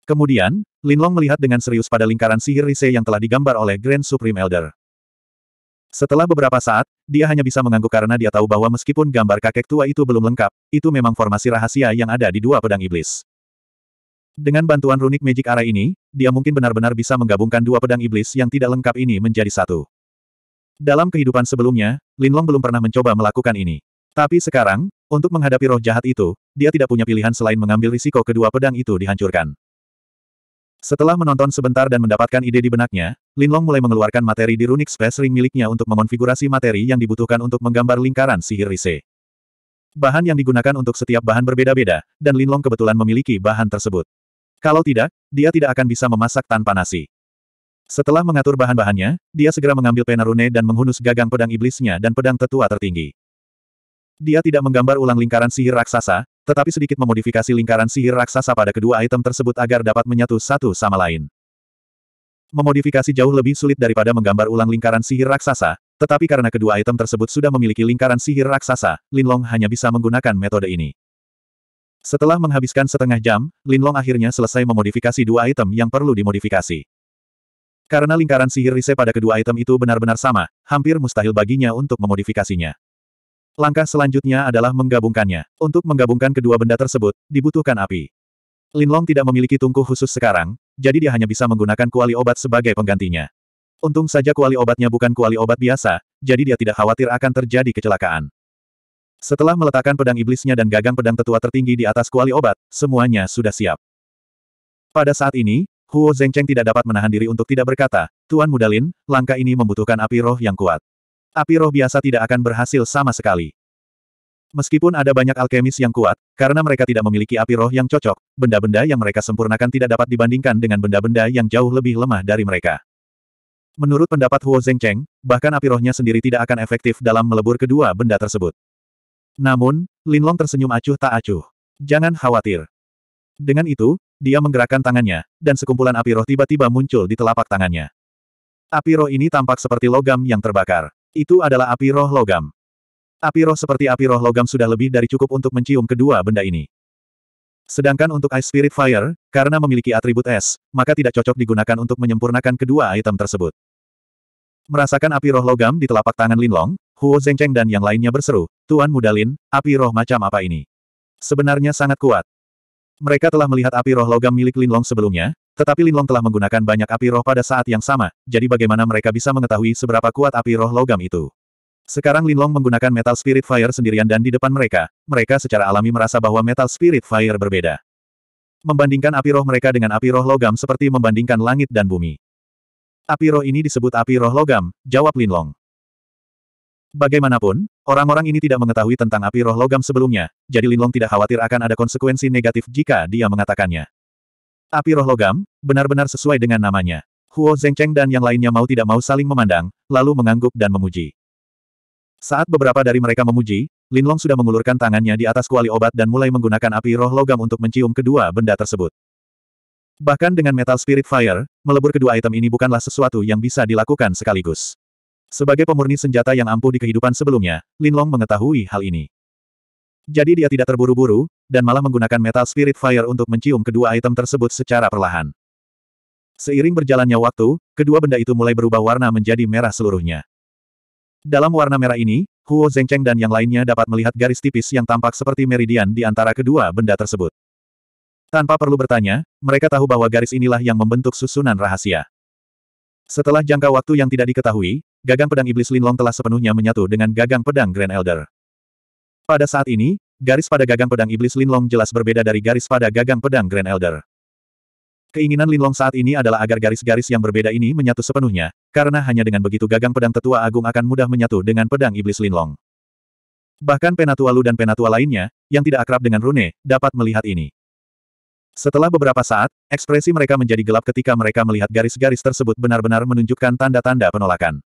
Kemudian, Lin Long melihat dengan serius pada lingkaran sihir Rise yang telah digambar oleh Grand Supreme Elder. Setelah beberapa saat, dia hanya bisa mengangguk karena dia tahu bahwa meskipun gambar kakek tua itu belum lengkap, itu memang formasi rahasia yang ada di dua pedang iblis. Dengan bantuan runik Magic arah ini, dia mungkin benar-benar bisa menggabungkan dua pedang iblis yang tidak lengkap ini menjadi satu. Dalam kehidupan sebelumnya, Linlong belum pernah mencoba melakukan ini. Tapi sekarang, untuk menghadapi roh jahat itu, dia tidak punya pilihan selain mengambil risiko kedua pedang itu dihancurkan. Setelah menonton sebentar dan mendapatkan ide di benaknya, Linlong mulai mengeluarkan materi di runic space ring miliknya untuk mengonfigurasi materi yang dibutuhkan untuk menggambar lingkaran sihir Rise. Bahan yang digunakan untuk setiap bahan berbeda-beda, dan Linlong kebetulan memiliki bahan tersebut. Kalau tidak, dia tidak akan bisa memasak tanpa nasi. Setelah mengatur bahan-bahannya, dia segera mengambil pena rune dan menghunus gagang pedang iblisnya dan pedang tetua tertinggi. Dia tidak menggambar ulang lingkaran sihir raksasa, tetapi sedikit memodifikasi lingkaran sihir raksasa pada kedua item tersebut agar dapat menyatu satu sama lain. Memodifikasi jauh lebih sulit daripada menggambar ulang lingkaran sihir raksasa, tetapi karena kedua item tersebut sudah memiliki lingkaran sihir raksasa, Linlong hanya bisa menggunakan metode ini. Setelah menghabiskan setengah jam, Linlong akhirnya selesai memodifikasi dua item yang perlu dimodifikasi. Karena lingkaran sihir Rise pada kedua item itu benar-benar sama, hampir mustahil baginya untuk memodifikasinya. Langkah selanjutnya adalah menggabungkannya. Untuk menggabungkan kedua benda tersebut, dibutuhkan api. Linlong tidak memiliki tungku khusus sekarang, jadi dia hanya bisa menggunakan kuali obat sebagai penggantinya. Untung saja kuali obatnya bukan kuali obat biasa, jadi dia tidak khawatir akan terjadi kecelakaan. Setelah meletakkan pedang iblisnya dan gagang pedang tetua tertinggi di atas kuali obat, semuanya sudah siap. Pada saat ini, Huo Zengcheng tidak dapat menahan diri untuk tidak berkata, Tuan Mudalin, langkah ini membutuhkan api roh yang kuat. Api roh biasa tidak akan berhasil sama sekali. Meskipun ada banyak alkemis yang kuat, karena mereka tidak memiliki api roh yang cocok, benda-benda yang mereka sempurnakan tidak dapat dibandingkan dengan benda-benda yang jauh lebih lemah dari mereka. Menurut pendapat Huo Zengcheng, bahkan api rohnya sendiri tidak akan efektif dalam melebur kedua benda tersebut. Namun, Linlong tersenyum acuh tak acuh. Jangan khawatir. Dengan itu, dia menggerakkan tangannya, dan sekumpulan api roh tiba-tiba muncul di telapak tangannya. Api roh ini tampak seperti logam yang terbakar. Itu adalah api roh logam. Api roh seperti api roh logam sudah lebih dari cukup untuk mencium kedua benda ini. Sedangkan untuk Ice Spirit Fire, karena memiliki atribut es, maka tidak cocok digunakan untuk menyempurnakan kedua item tersebut. Merasakan api roh logam di telapak tangan Linlong, Huo Zhengcheng dan yang lainnya berseru, Tuan Mudalin, api roh macam apa ini? Sebenarnya sangat kuat. Mereka telah melihat api roh logam milik Linlong sebelumnya, tetapi Linlong telah menggunakan banyak api roh pada saat yang sama, jadi bagaimana mereka bisa mengetahui seberapa kuat api roh logam itu? Sekarang Linlong menggunakan Metal Spirit Fire sendirian dan di depan mereka, mereka secara alami merasa bahwa Metal Spirit Fire berbeda. Membandingkan api roh mereka dengan api roh logam seperti membandingkan langit dan bumi. Api roh ini disebut api roh logam, jawab Linlong. Bagaimanapun, orang-orang ini tidak mengetahui tentang api roh logam sebelumnya, jadi Linlong tidak khawatir akan ada konsekuensi negatif jika dia mengatakannya. Api roh logam, benar-benar sesuai dengan namanya. Huo Zengcheng dan yang lainnya mau tidak mau saling memandang, lalu mengangguk dan memuji. Saat beberapa dari mereka memuji, Linlong sudah mengulurkan tangannya di atas kuali obat dan mulai menggunakan api roh logam untuk mencium kedua benda tersebut. Bahkan dengan Metal Spirit Fire, melebur kedua item ini bukanlah sesuatu yang bisa dilakukan sekaligus. Sebagai pemurni senjata yang ampuh di kehidupan sebelumnya, Lin Long mengetahui hal ini. Jadi dia tidak terburu-buru, dan malah menggunakan Metal Spirit Fire untuk mencium kedua item tersebut secara perlahan. Seiring berjalannya waktu, kedua benda itu mulai berubah warna menjadi merah seluruhnya. Dalam warna merah ini, Huo Zengcheng dan yang lainnya dapat melihat garis tipis yang tampak seperti meridian di antara kedua benda tersebut. Tanpa perlu bertanya, mereka tahu bahwa garis inilah yang membentuk susunan rahasia. Setelah jangka waktu yang tidak diketahui, gagang pedang iblis Linlong telah sepenuhnya menyatu dengan gagang pedang Grand Elder. Pada saat ini, garis pada gagang pedang iblis Linlong jelas berbeda dari garis pada gagang pedang Grand Elder. Keinginan Linlong saat ini adalah agar garis-garis yang berbeda ini menyatu sepenuhnya, karena hanya dengan begitu gagang pedang tetua agung akan mudah menyatu dengan pedang iblis Linlong. Bahkan Penatua Lu dan Penatua lainnya, yang tidak akrab dengan Rune, dapat melihat ini. Setelah beberapa saat, ekspresi mereka menjadi gelap ketika mereka melihat garis-garis tersebut benar-benar menunjukkan tanda-tanda penolakan.